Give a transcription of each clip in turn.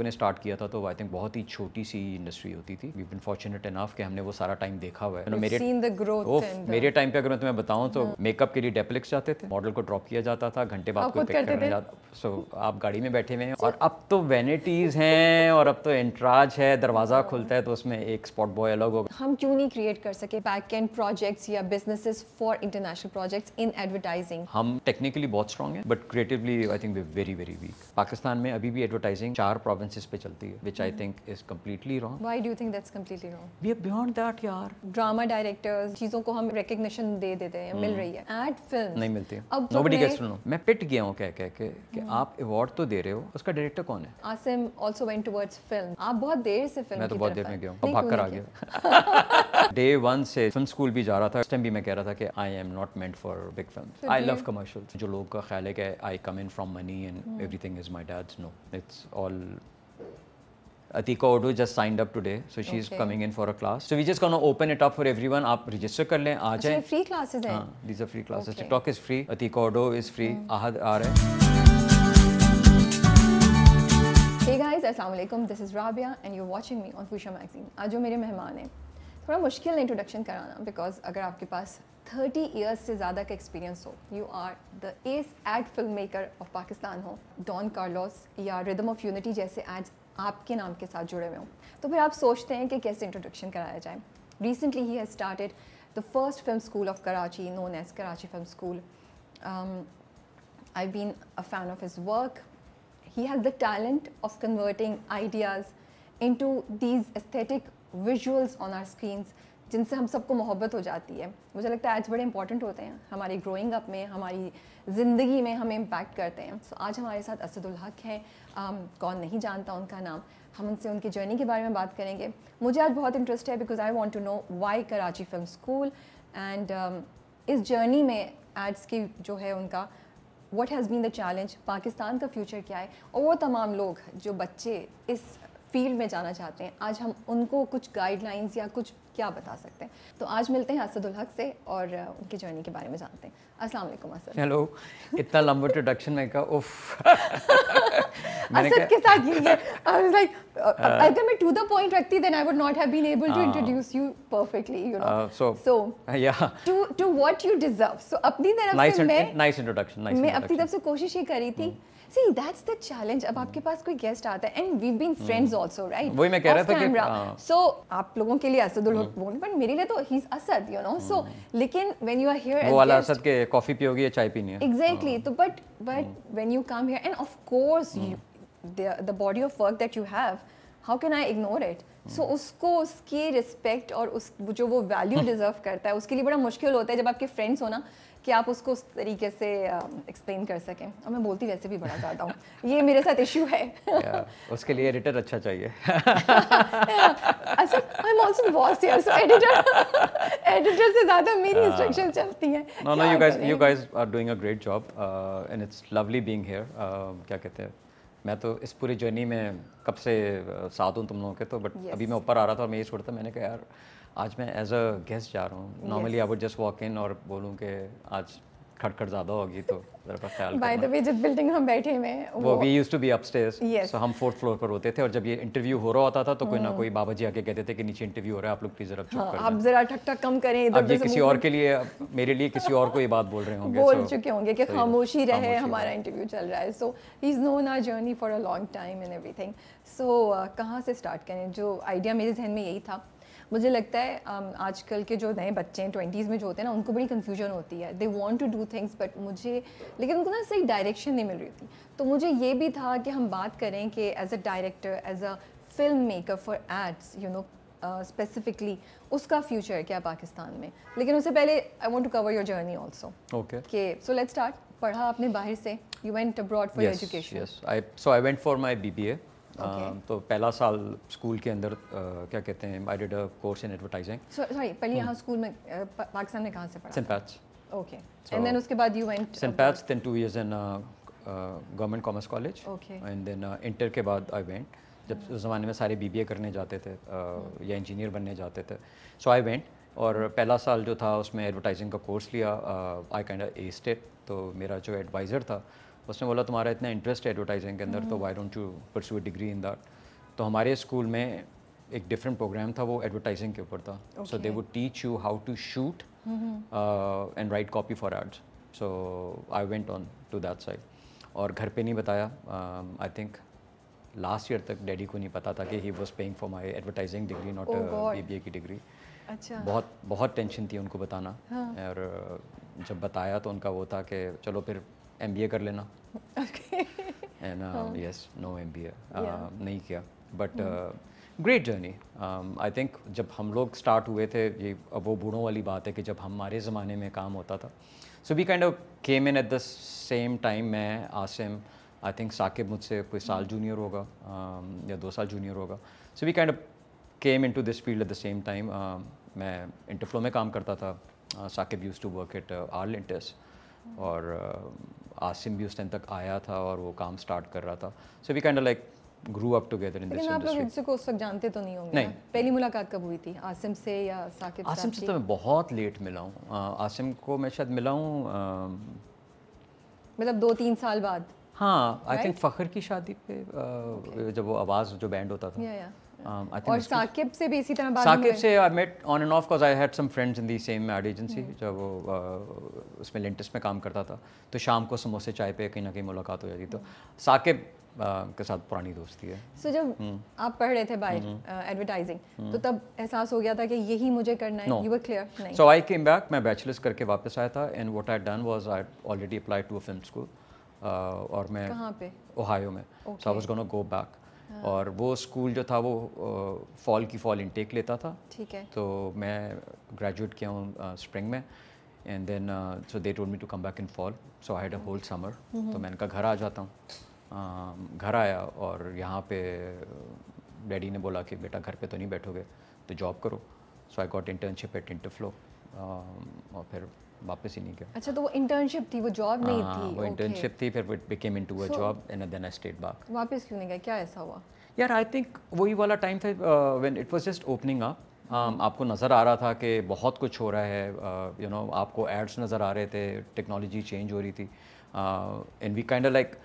लोगों ने स्टार्ट किया था तो आई थिंक बहुत ही छोटी सी इंडस्ट्री होती थी वी बिन फॉर्चुनेट इनफ कि हमने वो सारा टाइम देखा हुआ है मेरे uh, मेरे टाइम पे अगर मैं तुम्हें बताऊं तो मेकअप हम्म। के लिए डेप्लिक्स जाते थे मॉडल को ड्रॉप किया जाता था घंटे बाद को पिक करने जाता सो आप गाड़ी में बैठे हुए हैं और अब तो वैनिटीज हैं और अब तो एंट्राज है दरवाज़ा खुलता है तो उसमें एक स्पॉट बॉय अलग होगा हम क्यों नहीं क्रिएट कर सके बैक एंड प्रोजेक्ट्स या businesses for international projects in advertising हम टेक्निकली बहुत स्ट्रांग हैं but creatively I think we very very weak Pakistan में अभी भी एडवर्टाइजिंग चार प्रोविंस सेंसेस पे चलती है which I think is completely wrong why do think that's completely wrong we are beyond that यार ड्रामा डायरेक्टर्स चीज़ों को हम रिकग्निशन दे देते हैं मिल रही है एट फिल्म नहीं मिलती है अब नोबडी गेट्स टू नो मैं पिट गया हूं कह कह के कि आप अवार्ड तो दे रहे हो उसका डायरेक्टर कौन है Asim also went towards film आप बहुत देर से फिल्म मैं तो बहुत देर में गया हूं भाग कर आ गया डे वन से फिल्म स्कूल भी जा रहा था उस टाइम भी मैं कह रहा था कि I am not meant for big film I love commercial जो लोग का ख्याल है कि I come in from money and everything is my dad's no it's all Atika Odu just signed up today, so she's okay. coming in for a class. So we just gonna open it up for everyone. आप register कर लें, आ जाएं. free classes हैं. हाँ, these are free classes. Okay. TikTok is free, Atika Odu is free. Hmm. Ahad आ रहे Hey guys, Assalamualaikum. This is Rabia and you're watching me on Fusha Magazine. आज जो मेरे मेहमान हैं, थोड़ा मुश्किल है इंट्रोडक्शन कराना, because अगर आपके पास 30 years से ज़्यादा का experience हो you are the ace ad filmmaker of Pakistan हो Don Carlos या Rhythm of Unity जैसे ads आपके नाम के साथ जुड़े हुए हों तो फिर आप सोचते हैं कि कैसे इंट्रोडक्शन कराया जाए recently he has started the first film school of Karachi known as Karachi film school I been a fan of his work has the talent of converting ideas into these aesthetic visuals on our screens जिनसे हम सबको मोहब्बत हो जाती है मुझे लगता है आज बड़े इंपॉर्टेंट होते हैं हमारी ग्रोइंग अप में हमारी ज़िंदगी में हमें इम्पैक्ट करते हैं सो so, आज हमारे साथ असदुल हक हैं कौन नहीं जानता उनका नाम हम उनसे उनकी जर्नी के बारे में बात करेंगे मुझे आज बहुत इंटरेस्ट है because I want to know why Karachi film school and इस जर्नी में एड्स की जो है उनका what has been the challenge Pakistan का फ्यूचर क्या है और वो तमाम लोग जो बच्चे इस फील्ड में जाना चाहते हैं आज हम उनको कुछ गाइडलाइंस या कुछ क्या बता सकते हैं तो आज मिलते हैं असदुल हक से और उनकी जर्नी के बारे में जानते हैं अस्सलाम वालेकुम असद हेलो इतना लंबा इंट्रोडक्शन मैं कहा उफ असद के साथ ये आई वाज लाइक अगर मैं टू द पॉइंट रखती then I would not have been able to introduce you perfectly you know so so या to to what you deserve so अपनी तरफ से मैं नाइस इंट्रोडक्शन नाइस मैं अपनी तरफ से कोशिश ही कर रही थी hmm. See that's the challenge अब आपके पास कोई गेस्ट आता है and we been friends also right वही मैं कह रहा था कि सो हाँ। आप लोगों के लिए असद लोग बोल बट मेरे लिए तो he is Asad you know so लेकिन व्हेन यू आर हियर वो वाला असद के कॉफी पियोगे या चाय पीनी है एग्जैक्टली हाँ। तो but but when you come here and of course the body of work that you have how can I ignore it so उसको उसकी रिस्पेक्ट और उस जो वो वैल्यू डिजर्व hmm. करता है उसके लिए बड़ा मुश्किल होता है जब आपके फ्रेंड्स हो ना कि आप उसको उस तरीके से एक्सप्लेन कर सकें और मैं बोलती वैसे भी बड़ा ज़्यादा हूँ ये मेरे साथ इशू है उसके लिए एडिटर अच्छा चाहिए एडिटर अच्छा, एडिटर से ज़्यादा मेरी इंस्ट्रक्शन चलती हैं no no you guys you guys are doing a great job and it's lovely being here क्या कहते हैं मैं तो इस पूरी जर्नी में कब से uh, साथ हूँ तुम लोगों के तो बट yes. अभी मैं ऊपर आ रहा था और मैं ये छोड़ता मैंने कहा यार आज मैं एज अ गेस्ट जा रहा हूँ normally I would just walk in और बोलूँ कि आज खटखट ज़्यादा होगी तो ज़रा ख्याल बाय द वे जिस बिल्डिंग हम बैठे हैं वो we used to be upstairs so हम फोर्थ फ्लोर पर होते थे और जब ये इंटरव्यू हो रहा होता था तो कोई ना hmm. कोई बाबा जी आके कहते थे कि नीचे इंटरव्यू हो रहा है आप लोग प्लीज जरा चुप हाँ, करें आप जरा ठक ठक कम करें इधर ये किसी और के लिए मेरे लिए किसी और को ये बात बोल रहे होंगे बोल चुके होंगे कि खामोशी रहे हमारा इंटरव्यू चल रहा है so he is known our journey for a long time and everything so कहां से स्टार्ट करें जो आईडिया मेरे जहन में यही था मुझे लगता है um, आजकल के जो नए बच्चे हैं ट्वेंटीज़ में जो होते हैं ना उनको बड़ी कन्फ्यूजन होती है they want to do things but मुझे लेकिन उनको ना सही डायरेक्शन नहीं मिल रही थी तो मुझे ये भी था कि हम बात करें कि as a director as a film maker for ads you know specifically उसका फ्यूचर क्या पाकिस्तान में लेकिन उससे पहले I want to cover your journey also okay के सो लेट स्टार्ट पढ़ा आपने बाहर से you went abroad for education so I went for my B B A Um, तो पहला साल स्कूल के अंदर क्या कहते हैं I did a course in advertising sorry पहले hmm. यहां स्कूल में पाकिस्तान में कहां से पढ़ा सिंपैच ओके एंड देन उसके बाद यू वेंट सिंपैच then 2 years in government commerce college and then inter के बाद आई वेंट जब hmm. उस ज़माने में सारे बीबीए करने जाते थे hmm. या इंजीनियर बनने जाते थे सो आई वेंट और पहला साल जो था उसमें एडवर्टाइजिंग का कोर्स लिया आई कैंड ए स्टेट तो मेरा जो एडवाइज़र था उसने बोला तुम्हारा इतना इंटरेस्ट है एडवर्टाइजिंग के अंदर तो why don't you pursue degree in that तो हमारे स्कूल में एक डिफरेंट प्रोग्राम था वो एडवर्टाइजिंग के ऊपर था so they would teach you how to shoot and write copy for arts so I went on to that side और घर पे नहीं बताया आई थिंक लास्ट ईयर तक डैडी को नहीं पता था कि he was paying for my advertising degree not B A की डिग्री अच्छा बहुत बहुत टेंशन थी उनको बताना हाँ. और जब बताया तो उनका वो था कि चलो फिर एम कर लेना एंड यस नो एम नहीं किया but great journey I think जब हम लोग स्टार्ट हुए थे ये अब वो बूढ़ों वाली बात है कि जब हमारे ज़माने में काम होता था so we kind of came in at the same time मैं आसिम आई थिंक साकिब मुझसे कोई साल जूनियर hmm. होगा um, या दो साल जूनियर होगा so we kind of came into this field at the same time मैं इंटरफ्लो में काम करता था uh, Saqib used to work at R Lintas और uh, आसिम भी उस टाइम तक आया था और वो काम स्टार्ट कर रहा था so we kind like grew up together in this आप लोग एक को उस वक्त जानते तो नहीं होंगे नहीं पहली मुलाकात कब हुई थी आसिम से या साकिब आसिम से तो मैं बहुत लेट मिला हूँ आसिम को मैं शायद मिला हूँ मतलब दो तीन साल बाद हाँ आई थिंक फ़खर की शादी पे जब वो आवाज़ जो बैंड होता था या या Um, और साकिब से भी इसी तरह बात साकिब से hmm. जब वो उसमें लेंटिस में काम करता था तो शाम को समोसे चाय पे कहीं ना कहीं मुलाकात हो जाती तो hmm. साकिब के साथ पुरानी दोस्ती है सो जब hmm. आप पढ़ रहे थे बाय एडवर्टाइजिंग तो तब एहसास हो गया था कि यही मुझे करना है यू वर क्लियर नहीं सो आई केम बैक मैं बैचलर्स करके वापस आया था and what I done was I already apply to a film school और मैं कहां पे ओहायो में so I was gonna go back हाँ। और वो स्कूल जो था वो फॉल की फॉल इनटेक लेता था ठीक है तो मैं ग्रेजुएट किया हूँ स्प्रिंग में and then so they told me to come back in fall so I had a whole hmm. Summer hmm. तो मैं इनका घर आ जाता हूँ घर आया और यहाँ पे डैडी ने बोला कि बेटा घर पे तो नहीं बैठोगे तो जॉब करो so I got internship at Interflow और फिर वापस ही नहीं गया अच्छा तो वो इंटर्नशिप थी वो जॉब नहीं हाँ, थी वो इंटर्नशिप थी फिर it became into a job and then I stayed back वापस क्यों नहीं गया क्या ऐसा हुआ यार आई थिंक वही वाला टाइम था when it was just opening up आपको नज़र आ रहा था कि बहुत कुछ हो रहा है यू uh, नो आपको एड्स नज़र आ रहे थे टेक्नोलॉजी चेंज हो रही थी and we kind like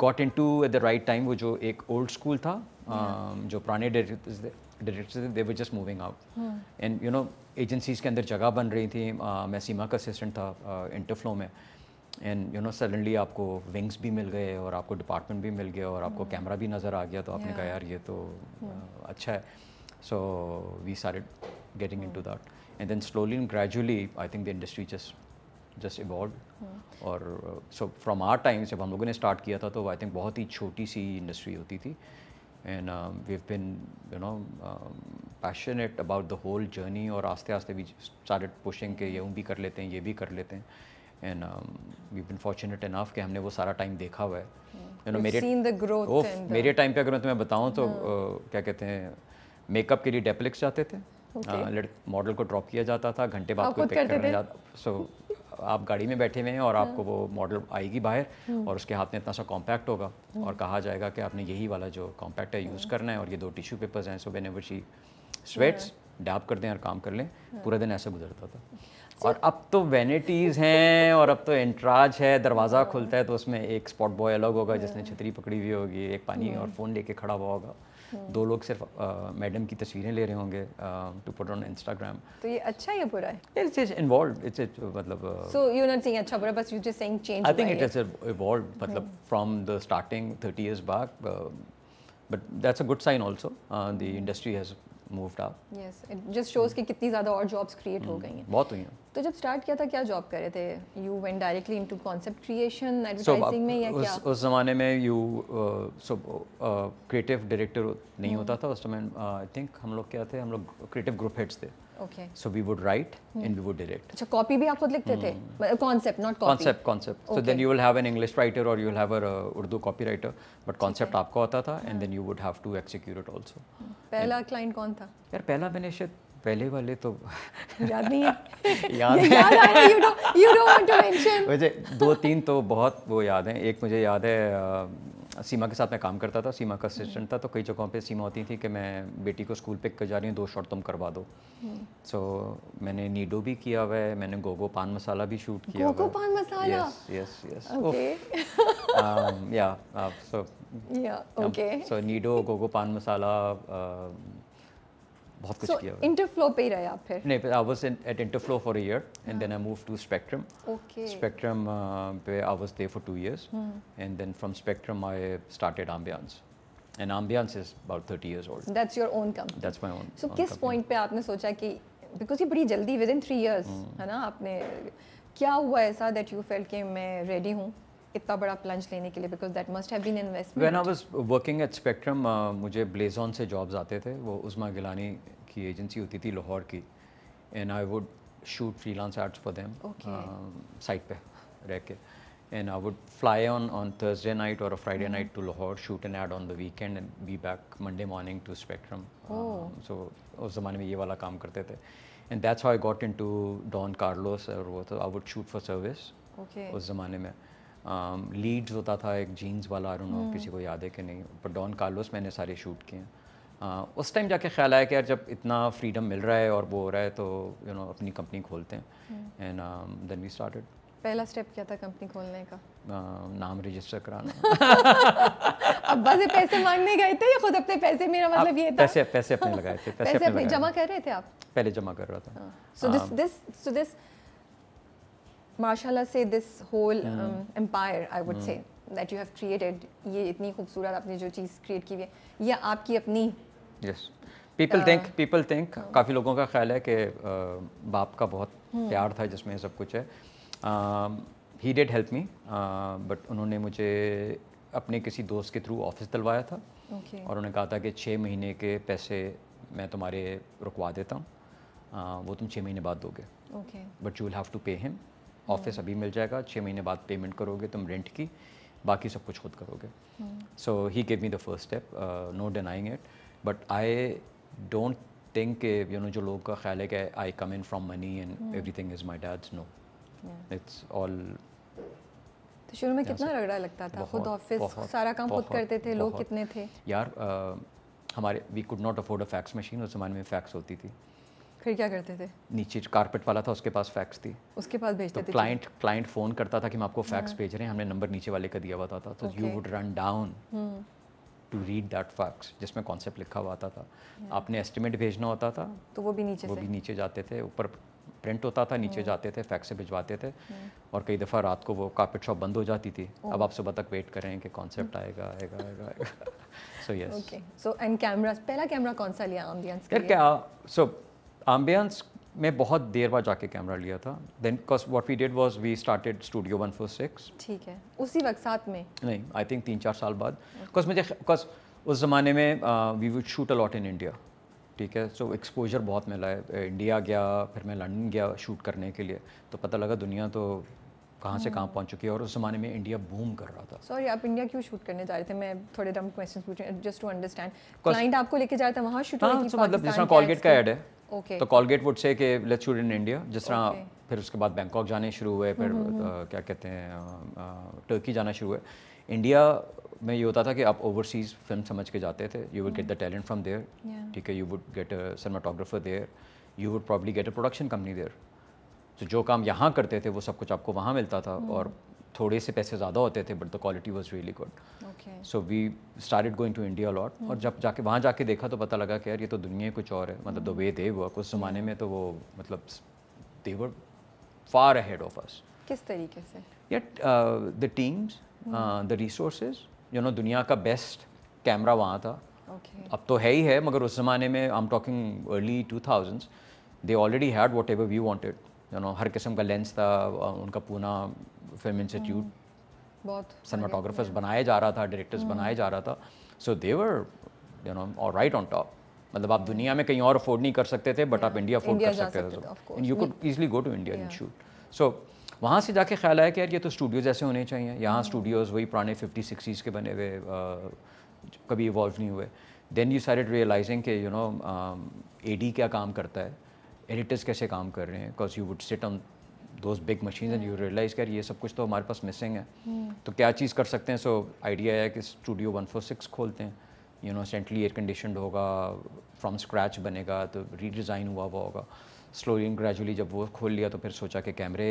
got into at the right time वो जो एक ओल्ड स्कूल था um, जो पुराने डायरेक्टर्स थे डायरेक्टर थे they were just moving out and you know agencies के अंदर जगह बन रही थी uh, मैं सीमा का असिस्टेंट था इंटरफ्लो uh, में एंड यू नो सडनली आपको विंग्स भी मिल गए और आपको डिपार्टमेंट भी मिल गया और आपको कैमरा hmm. भी नज़र आ गया तो आपने कहा यार ये तो hmm. अच्छा है सो वी सारे getting into that and then slowly and gradually I think the industry just just evolve और सो फ्रॉम आर टाइम जब हम लोगों ने स्टार्ट किया था तो आई थिंक बहुत ही छोटी सी इंडस्ट्री होती थी and um, we've been you know um, passionate about the whole journey or आस्ते आस्ते we started pushing के ये bhi kar lete hain ye bhi kar lete hain and um, we've been fortunate enough ke humne wo sara time dekha hua hai you know, मेरे seen the growth oh, and mere time pe agar main tumhe बताऊँ to kya kehte hain makeup ke liye deplex डेप्लिक्स the थे okay. uh, model को drop किया जाता था घंटे बाद कोई पिक करने जाता सो so, आप गाड़ी में बैठे हुए हैं और आपको वो मॉडल हम्म। आएगी बाहर हम्म। और उसके हाथ में इतना सा कॉम्पैक्ट होगा हम्म। और कहा जाएगा कि आपने यही वाला जो कॉम्पैक्ट है यूज़ करना है और ये दो टिश्यू पेपर्स हैं so when she sweats dab कर दें और काम कर लें पूरा दिन ऐसा गुजरता था और अब तो वैनिटीज हैं और अब तो इंटराज है दरवाज़ा खुलता है तो उसमें एक स्पॉट बॉय अलग होगा जिसने छतरी पकड़ी हुई होगी एक पानी और फ़ोन लेके खड़ा हुआ होगा हम्म। दो लोग सिर्फ मैडम की तस्वीरें ले रहे होंगे टू पुट ऑन इंस्टाग्राम तो ये अच्छा या बुरा है it's it's involve it's it मतलब सो यू नॉट सेइंग अच्छा बुरा बस you just saying change I think it has evolve मतलब from the starting 30 years back but that's a good sign also the industry has moved up yes it just shows कि कितनी ज्यादा और jobs create हो हम्म, गई हैं बहुत हुई हैं तो जब स्टार्ट किया था क्या जॉब कर रहे थे you went directly into concept creation advertising में या उस, क्या उस जमाने में यू सो क्रिएटिव डायरेक्टर नहीं होता था उस समय आई uh, थिंक हम लोग क्या थे हम लोग क्रिएटिव ग्रुप हेड्स थे okay so we would write and we would direct अच्छा कॉपी भी आप खुद लिखते थे concept not copy concept concept so then you will have an English writer और you will have a Urdu copy writer but concept आपका होता था and then you would have to execute it also पहला क्लाइंट कौन था यार पहला मैंने शायद पहले वाले तो याद नहीं है याद है you don't you don't want to mention मुझे दो तीन तो बहुत वो याद हैं एक मुझे याद है आ, सीमा के साथ मैं काम करता था सीमा का असिस्टेंट था तो कई जगहों पे सीमा होती थी कि मैं बेटी को स्कूल पिक कर जा रही हूँ दो शॉट तुम करवा दो सो hmm. so, मैंने नीडो भी किया हुआ है मैंने गोगो पान मसाला भी शूट किया गोगो पान मसाला यस यस ओके या सो या ओके सो नीडो गोगो पान मसाला बहुत कुछ किया हुआ इंटरफ्लो पे ही रहे आप फिर नहीं I was at Interflow for a year and then I move to Spectrum okay Spectrum पे I was there for 2 years and then from Spectrum I started Ambience and Ambience is about 30 years old that's your own company that's my own so किस point पे आपने सोचा कि because ये बड़ी जल्दी with in 3 years है ना आपने क्या हुआ ऐसा दैट यू फेल्ट कि मैं रेडी हूं इतना बड़ा प्लंज लेने के लिए because that must have working at Spectrum मुझे ब्लेजॉन से जॉब्स आते थे वो उस्मा गिलानी की एजेंसी होती थी लाहौर की and I would shoot freelance ads for them site पे रह के and I would fly on on Thursday night और Friday night to Lahore shoot an ad on the weekend and be back Monday morning to Spectrum so उस जमाने में ये वाला काम करते थे and that's how I got into Don Carlos और वो तो I would shoot for service उस जमाने में लीड्स um, होता था एक जीन्स वाला आई डोंट नो किसी को याद है कि नहीं पर डॉन कार्लोस मैंने सारे शूट किए uh, उस टाइम जाके ख्याल आया कि यार जब इतना फ्रीडम मिल रहा है और वो हो रहा है तो यू नो अपनी कंपनी खोलते हैं एंड देन वी स्टार्टेड पहला स्टेप क्या था कंपनी खोलने का uh, नाम रजिस्टर कराना अब बस पैसे मांगने गए थे या खुद अपने पैसे मेरा मतलब ये था पैसे पैसे अपने लगाए थे पैसे, पैसे अपने जमा कर रहे थे आप पहले जमा कर रहा था so this this so this माशाल्लाह से this whole empire I would say that you have created ये इतनी खूबसूरत आपने जो चीज़ क्रिएट की है ये आपकी अपनी yes people think people think काफ़ी लोगों का ख्याल है कि uh, बाप का बहुत hmm. प्यार था जिसमें सब कुछ है ही डेड हेल्प मी बट उन्होंने मुझे अपने किसी दोस्त के थ्रू ऑफिस दिलवाया था okay. और उन्होंने कहा था कि छः महीने के पैसे मैं तुम्हारे रुकवा देता हूँ uh, वो तुम छः महीने बाद दोगे but you will have to pay him office अभी मिल जाएगा छः महीने बाद पेमेंट करोगे तुम रेंट की बाकी सब कुछ खुद करोगे so he gave me the first step no denying it but I don't think के यू नो जो लोग का ख्याल है कि I come in from money and everything is my dad's no it's all तो शुरू में कितना रगड़ा लगता था खुद ऑफिस सारा काम खुद करते थे लोग कितने थे यार uh, हमारे we could not afford a fax machine उस जमाने में फैक्स होती थी फिर क्या करते थे नीचे कारपेट वाला था उसके पास फैक्स थी उसके पास भेजते तो थे क्लाइंट क्लाइंट फ़ोन करता था कि हम आपको फैक्स हाँ। भेज रहे हैं हमने नंबर नीचे वाले का दिया हुआ था तो you would run down to read that fax जिसमें कॉन्सेप्ट लिखा हुआ आता था आपने एस्टिमेट भेजना होता था तो वो भी नीचे वो भी नीचे जाते थे ऊपर प्रिंट होता था नीचे hmm। जाते थे फैक्स से भिजवाते थे hmm। और कई दफ़ा रात को वो कारपेट शॉप बंद हो जाती थी oh। अब आप सुबह तक वेट कर रहे हैं कि कॉन्सेप्ट hmm। आएगा आएगा आएगा so yes okay so and camera पहला कैमरा कौन सा लिया ऑन आमदियांस के क्या सो ambience में बहुत देर बाद जाके कैमरा लिया था then because what we did was we started studio one four six ठीक है उसी वक्त साथ में नहीं आई थिंक तीन चार साल बाद बिकॉज मुझे बिकॉज उस ज़माने में we would shoot a lot in India ठीक है सो एक्सपोजर बहुत मिला है इंडिया गया फिर मैं लंदन गया शूट करने के लिए तो पता लगा दुनिया तो कहाँ से कहाँ हम्म। पहुँच चुकी है और उस ज़माने में इंडिया बूम कर रहा था सॉरी आप इंडिया क्यों शूट करने जा रहे थे मैं थोड़े डम क्वेश्चन पूछ जस्ट टू अंडरस्टैंड क्लाइंट आपको लेके जा रहा था वहाँ शूट हाँ, मतलब जिसमें कॉलगेट का एड है तो Colgate would say let let's shoot in India जिस तरह फिर उसके बाद बैंकॉक जाने शुरू हुए फिर हम्म, हम्म, हम्म। क्या कहते हैं टर्की जाना शुरू हुए इंडिया में ये होता था कि आप ओवरसीज़ फिल्म समझ के जाते थे you would get the talent from there ठीक है you would get a cinematographer there you would probably get a production company there तो जो काम यहाँ करते थे वो सब कुछ आपको वहाँ मिलता था और थोड़े से पैसे ज़्यादा होते थे but the quality was really good so we started going to India lot और hmm. जब जाके वहाँ जाके देखा तो पता लगा कि यार ये तो दुनिया कुछ और है मतलब द वे दे वर्क उस ज़माने में तो वो मतलब देवर फार अहेड ऑफ अस किस तरीके से yet the teams the resources you know दुनिया का बेस्ट कैमरा वहाँ था okay. अब तो है ही है मगर उस ज़माने में I am talking early two thousands they already had whatever we wanted you know हर किस्म का लेंस था उनका पूना फिल्म इंस्टीट्यूट हम्म, बहुत सिनेमाटोग्राफर्स बनाया जा रहा था डायरेक्टर्स हम्म। बनाया जा रहा था सो देवर यू नो और राइट ऑन टॉप मतलब आप दुनिया में कहीं और अफोर्ड नहीं कर सकते थे बट आप इंडिया अफोर्ड कर सकते थे you could easily go to India in shoot so वहाँ से जाके ख्याल आया कि यार ये तो स्टूडियोज ऐसे होने चाहिए यहाँ स्टूडियोज़ हम्म। वही पुराने फिफ्टी सिक्सटीज़ के बने हुए कभी इवॉल्व नहीं हुए देन यू सारे रियलाइजिंग कि यू नो ए डी क्या काम करता है एडिटर्स कैसे काम कर रहे हैं because you would sit on those big machine and you realise कर ये सब कुछ तो हमारे पास मिसिंग है hmm. तो क्या चीज़ कर सकते हैं सो आइडिया है कि स्टूडियो वन फोर सिक्स खोलते हैं you know centrally air condition होगा फ्रॉम स्क्रैच बनेगा तो रीडिज़ाइन हुआ हुआ होगा स्लोली एंड ग्रेजुअली जब वो खोल लिया तो फिर सोचा कि कैमरे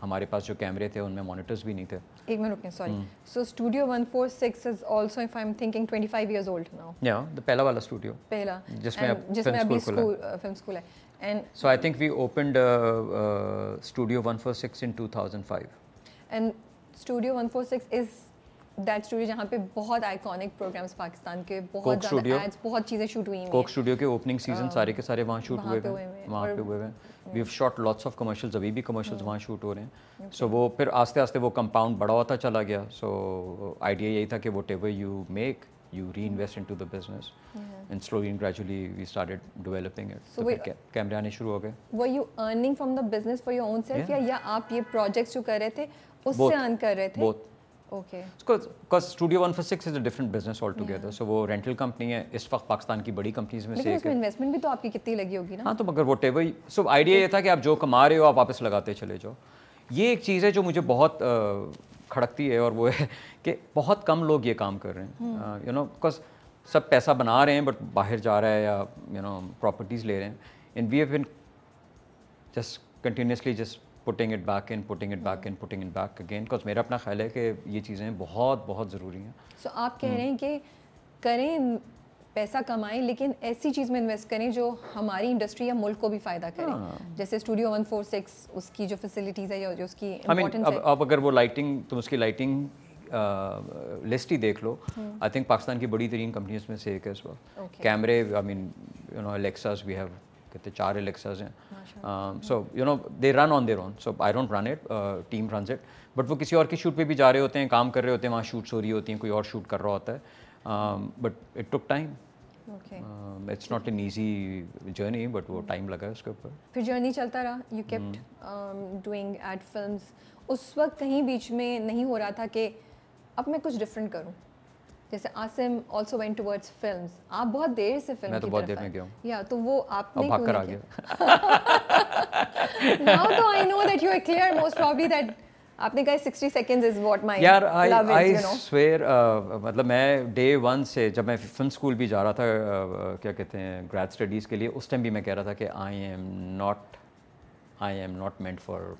हमारे पास जो कैमरे थे उनमें मॉनिटर्स भी नहीं थे एक मिनट रुकें sorry so studio 146 is also if I am thinking 25 years old now या द पहला वाला स्टूडियो पहला जिसमें जिसमें अभी स्कूल फिल्म स्कूल है uh, And so I think we opened uh, uh, Studio 146 in 2005. And Studio 146 is that studio जहाँ पे बहुत आइकॉनिक प्रोग्राम्स पाकिस्तान के बहुत ज़्यादा एड्स बहुत चीज़ें शूट हुई हैं कोक स्टूडियो के ओपनिंग सीजन सारे के सारे वहाँ शूट हुए हैं वहाँ पे हुए हैं we have shot lots of commercials अभी भी कमर्शियल्स हम्म। वहाँ शूट हो रहे हैं सो वो फिर आस्ते आस्ते वो कंपाउंड बड़ा होता चला गया सो आइडिया uh, यही था कि whatever you make you reinvest into the business. Yeah. And slowly and gradually we started developing it. So we, camera ne shuru ho gaye Were you earning from the business for your own self yeah. ya aap ye projects jo kar rahe the usse earn kar rahe the Both. Okay. Because Studio 146 is a different business altogether. Yeah. So वो rental company है इस वक्त पाकिस्तान की बड़ी companies में से एक है। इन्वेस्टमेंट भी तो आपकी कितनी लगी होगी ना? हाँ तो मगर वोटे वही सो आइडिया ये था कि आप जो कमा रहे हो आप वापस लगाते चले जाओ ये एक चीज़ है जो मुझे बहुत खड़कती है और वो है कि बहुत कम लोग ये काम कर रहे हैं यू नो बिकॉज सब पैसा बना रहे हैं बट बाहर जा रहा है या यू नो प्रॉपर्टीज़ ले रहे हैं in we have been just continuously just putting it back in putting it back in putting it back again because मेरा अपना ख्याल है कि ये चीज़ें बहुत बहुत ज़रूरी हैं सो so, आप कह हम्म। रहे हैं कि करें पैसा कमाएं लेकिन ऐसी चीज़ में इन्वेस्ट करें जो हमारी इंडस्ट्री या मुल्क को भी फ़ायदा करे हाँ। जैसे स्टूडियो 146 उसकी जो फैसिलिटीज़ है या जो उसकी I mean, अब, अब अगर वो लाइटिंग तुम उसकी लाइटिंग लिस्ट ही देख लो आई थिंक पाकिस्तान की बड़ी तरीन कंपनीज में से एक है इस वक्त कैमरे I mean you know Alexas we have कहते चार एलेक्सा हैं so you know they run on their own so I don't run it team run it but वो किसी और के शूट पे भी जा रहे होते हैं काम कर रहे होते हैं वहाँ शूट्स हो रही होती हैं कोई और शूट कर रहा होता है but it took time it's not an easy journey but वो टाइम mm. लगा उसके ऊपर फिर जर्नी चलता रहा you kept doing ad films उस वक्त कहीं बीच में नहीं हो रहा था कि अब मैं कुछ डिफरेंट करूँ जैसे Asim also went towards films आप बहुत देर से फिल्म मैं तो बहुत देर में गया या तो वो आपने क्यों आ गया नाउ तो I know that you are clear most probably that आपने कहा 60 सेकंड्स इज व्हाट माय यार, आई आई स्वेयर मतलब मैं डे वन से जब मैं फिल्म स्कूल भी जा रहा था uh, uh क्या कहते हैं ग्रेड स्टडीज़ के लिए उस टाइम भी मैं कह रहा था कि I am not I am not meant for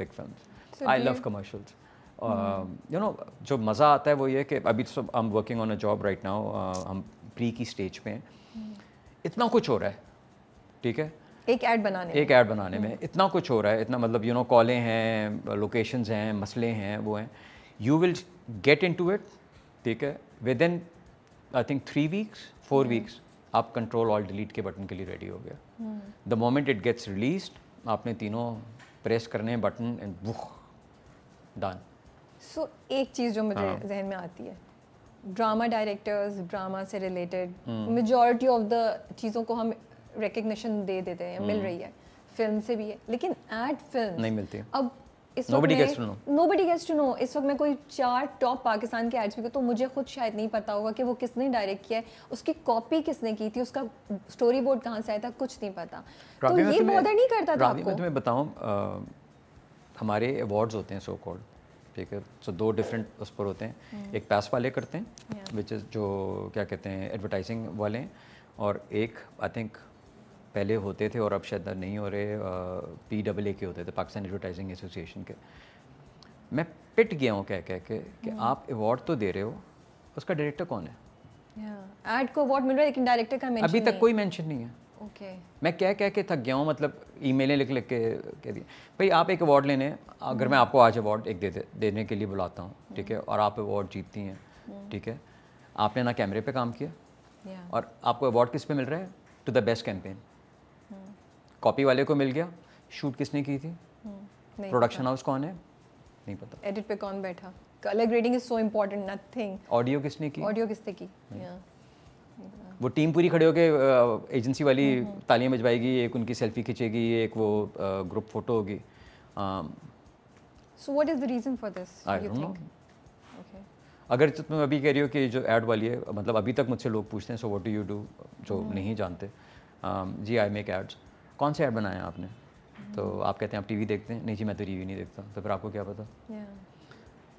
big film I love commercials you know जो मज़ा आता है वो ये कि अभी तो I am working on a job right now हम प्री की स्टेज पे हैं hmm. इतना कुछ हो रहा है ठीक है एक ऐड बनाने एक ऐड बनाने में हम्म। इतना कुछ हो रहा है इतना मतलब यू नो कॉलें हैं लोकेशन हैं मसले हैं वो हैं you will get into it ठीक है within I think three weeks four weeks आप कंट्रोल ऑल डिलीट के बटन के लिए रेडी हो गया the moment it gets release आपने तीनों प्रेस करने हैं बटन एंड बुख डन सो एक चीज़ जो मुझे हाँ। जहन में आती है ड्रामा डायरेक्टर्स ड्रामा से रिलेटेड मेजॉरिटी ऑफ द चीज़ों को हम रिकग्निशन दे देते हैं मिल हम्म। रही है फिल्म से भी है लेकिन एड फिल्म नहीं मिलती अब इस Nobody gets to इस वक्त मैं कोई चार टॉप पाकिस्तान के एड्स भी तो मुझे खुद शायद नहीं पता होगा कि वो किसने डायरेक्ट किया है उसकी कॉपी किसने की थी उसका स्टोरी बोर्ड कहाँ से आया था कुछ नहीं पता तो ये बॉर्डर नहीं करता था आपको मैं बताऊँ हमारे अवार्ड्स होते हैं सो कॉल्ड ठीक है सो दो डिफरेंट उस पर होते हैं हम्म। एक पैस वाले करते हैं विच इज़ जो क्या कहते हैं एडवर्टाइजिंग वाले और एक आई थिंक पहले होते थे और अब शायद नहीं हो रहे पी डब्ल ए के होते थे पाकिस्तान एडवर्टाइजिंग एसोसिएशन के मैं पिट गया हूँ कह कह के कि हम्म। आप अवार्ड तो दे रहे हो उसका डायरेक्टर कौन है एड को अवार्ड मिल रहा है लेकिन डायरेक्टर का अभी तक कोई मेंशन नहीं है ओके okay. मैं कह कह के थक गया हूँ मतलब मेलें लिख लिख के कह दिया भाई आप एक अवार्ड लेने अगर मैं हम्म। आपको आज अवार्ड एक दे, दे देने के लिए बुलाता हूँ हम्म। ठीक है और आप अवार्ड जीतती हैं ठीक है आपने ना कैमरे पे काम किया और आपको अवार्ड किस पे मिल रहा है to the best campaign copy वाले को मिल गया शूट किसने की थी हम्म, प्रोडक्शन हाउस कौन है नहीं पता एडिट पे कौन बैठा colour grading is so important nothing audio किसने की ऑडियो किसने की वो टीम पूरी खड़े होके एजेंसी वाली हम्म, हम्म। तालियां बजवाएगी एक उनकी सेल्फी खींचेगी एक वो ग्रुप फोटो होगी so what is the reason for this you think अगर तो तुम अभी कह रही हो कि जो ऐड वाली है मतलब अभी तक मुझसे लोग पूछते हैं so what do you do जो नहीं जानते um, जी आई मेक एड्स कौन सा ऐड बनाया आपने तो आप कहते हैं आप टीवी देखते हैं नहीं जी मैं तो टीवी नहीं देखता तो फिर आपको क्या पता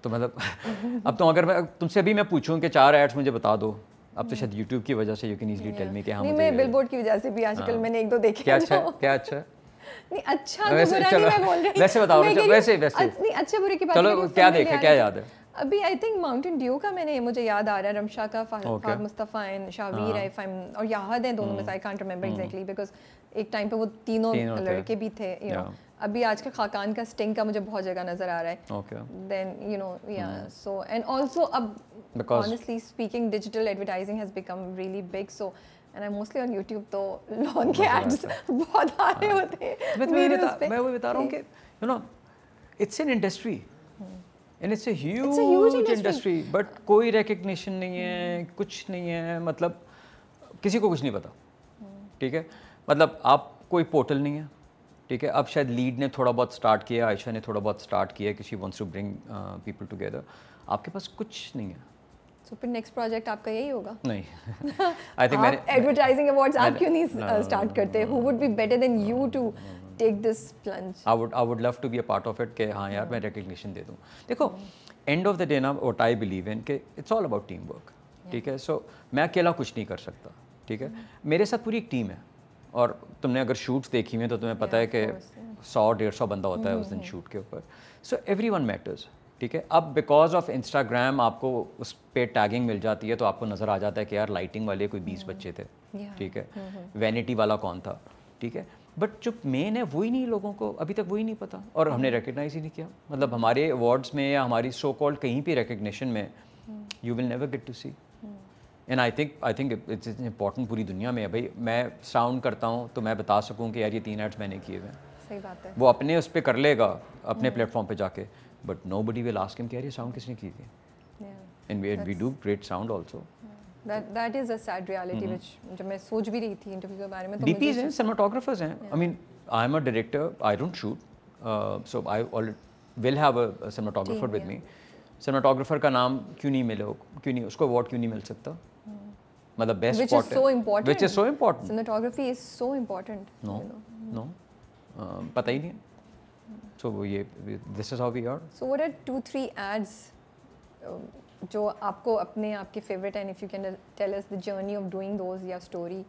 तो मतलब अब तो अगर मैं तुमसे अभी मैं पूछूँ कि चार एड्स मुझे बता दो अब तो hmm. शायद यूट्यूब की वजह से you can easily tell me कि हां हाँ मैं बिलबोर्ड की वजह से भी आजकल हाँ। मैंने एक दो देखे क्या अच्छा क्या अच्छा नहीं अच्छा तो वैसे नहीं मैं बोल रही वैसे बताओ मैं वैसे वैसे नहीं अच्छे बुरे की बात चलो क्या देखे क्या याद है अभी आई थिंक माउंटेन ड्यू का मैंने मुझे याद आ रहा है रमशा का फहद मुस्तफ़ा एंड शावीर हाँ। आई फाइम और याद है दोनों में I can't remember exactly because एक टाइम पे वो तीनों लड़के भी थे यू नो अभी आजकल खाकान का स्टिंग का मुझे बहुत जगह नजर आ रहा है देन यू नो या सो एंड आल्सो अब honestly speaking digital advertising has become really big so and I mostly on YouTube तो लॉन्ग के एड्स बहुत आ रहे हाँ। होते हैं मैं वो बता रहा हूं कि you know it's an industry and it's a huge industry but कोई रिकॉग्निशन नहीं है कुछ नहीं है मतलब किसी को कुछ नहीं पता hmm। ठीक है मतलब आप कोई पोर्टल नहीं है ठीक है अब शायद लीड ने थोड़ा बहुत स्टार्ट किया आयशा ने थोड़ा बहुत स्टार्ट किया कि she wants to bring people together आपके पास कुछ नहीं है सो फिर नेक्स्ट प्रोजेक्ट आपका यही होगा नहीं आई थिंक मैंने एडवर्टाइजिंग अवार्ड्स आप क्यों नहीं स्टार्ट uh, करते who would be better then you to take this plunge I would I would love to be a part of it के हाँ यार hmm. मैं रिकग्निशन दे दूँ देखो एंड ऑफ द डे ना वट आई बिलीव इन के it's all about team work ठीक है सो मैं अकेला कुछ नहीं कर सकता ठीक है hmm. मेरे साथ पूरी एक टीम है और तुमने अगर शूट्स देखी हुई हैं तो तुम्हें पता है कि सौ डेढ़ सौ बंदा होता है उस दिन शूट mm-hmm. के ऊपर सो एवरी वन मैटर्स ठीक है अब बिकॉज ऑफ इंस्टाग्राम आपको उस पर टैगिंग मिल जाती है तो आपको नज़र आ जाता है कि यार लाइटिंग वाले कोई बीस mm-hmm. बच्चे थे ठीक है वैनिटी mm-hmm. वाला कौन था ठीक है बट जो मेन है वही नहीं लोगों को अभी तक वही नहीं पता और हमने रिकगनाइज ही नहीं किया मतलब हमारे अवार्ड्स में या हमारी सो कॉल्ड कहीं भी रिकगनिशन में you will never get to see and I think I think it's is important पूरी दुनिया में है भाई मैं साउंड करता हूँ तो मैं बता सकूँ कि यार ये तीन एड्स मैंने किए हुए हैं सही बात है वो अपने उस पर कर लेगा अपने प्लेटफॉर्म हम्म। पर जाके but nobody way last him कि यार ये साउंड किसने की थी and we do great sound also that is a sad reality which जब मैं सोच भी रही थी इंटरव्यू के बारे में डी तो पीज हैं सिनेमाटोग्राफर्स हैं I mean I am a director I don't shoot so I will have a cinematographer with me cinematographer का नाम क्यों नहीं मिले क्यों नहीं उसको अवार्ड क्यों नहीं मिल सकता मतलब best which is so important which is so important cinematography is so important no no पता ही नहीं सो so, ये this is how we are so what are two three ads जो आपको अपने आपके favourite and if you can tell us the journey of doing those या story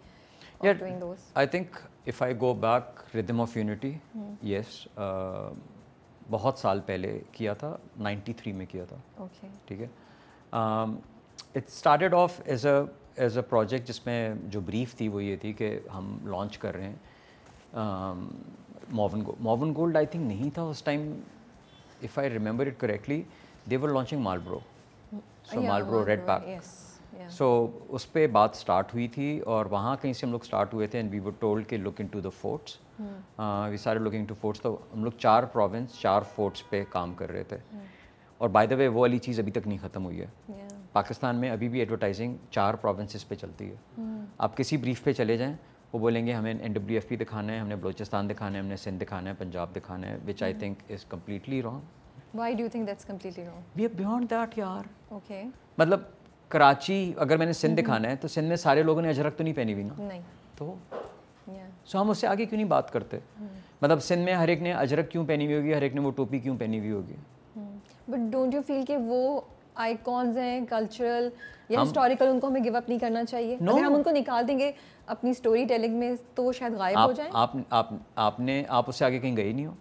या doing those I think if I go back rhythm of unity yes बहुत साल पहले किया था 93 में किया था ओके ठीक है it started off as a as a project जिसमें जो ब्रीफ थी वो ये थी कि हम लॉन्च कर रहे हैं मॉवन गोल्ड मॉवन गोल्ड आई थिंक नहीं था उस time if I remember it correctly they were launching Marlboro so Marlboro red pack so उस पर बात स्टार्ट हुई थी और वहाँ कहीं से हम लोग स्टार्ट हुए थे एंड वी वर टोल्ड के look into the forts we सारे लुकिंग टू फोर्ट्स तो हम लोग चार प्रोविंस चार फोर्ट्स पे काम कर रहे थे hmm. और बाय द वे वो वाली चीज़ अभी तक नहीं ख़त्म हुई है पाकिस्तान में अभी भी एडवर्टाइजिंग चार प्रोविंसेस पे चलती है हम्म। आप किसी ब्रीफ पे चले जाएं वो बोलेंगे हमें एन डब्ल्यू एफ पी दिखाना है हमने बलोचिस्तान दिखाना है हमने सिंध दिखाना है पंजाब दिखाना है which I think is completely wrong why do think that's completely wrong we are beyond that यार ओके okay. मतलब कराची अगर मैंने सिंध हम्म। दिखाना है तो सिंध में सारे लोगों ने अजरक तो नहीं पहनी हुई ना नहीं तो सो हम उससे आगे क्यों नहीं बात करते हम्म। मतलब सिंध में हर एक ने अजरक क्यों पहनी हुई होगी हर एक ने वो टोपी क्यों पहनी हुई होगी बट डोंट यू फील कि वो आइकॉन्स हैं कल्चरल या हिस्टोरिकल उनको हमें गिव अप नहीं करना चाहिए no. अगर हम उनको निकाल देंगे अपनी स्टोरी टेलिंग में तो वो शायद गायब हो जाए आप आप आपने आप उससे आगे कहीं गए नहीं हो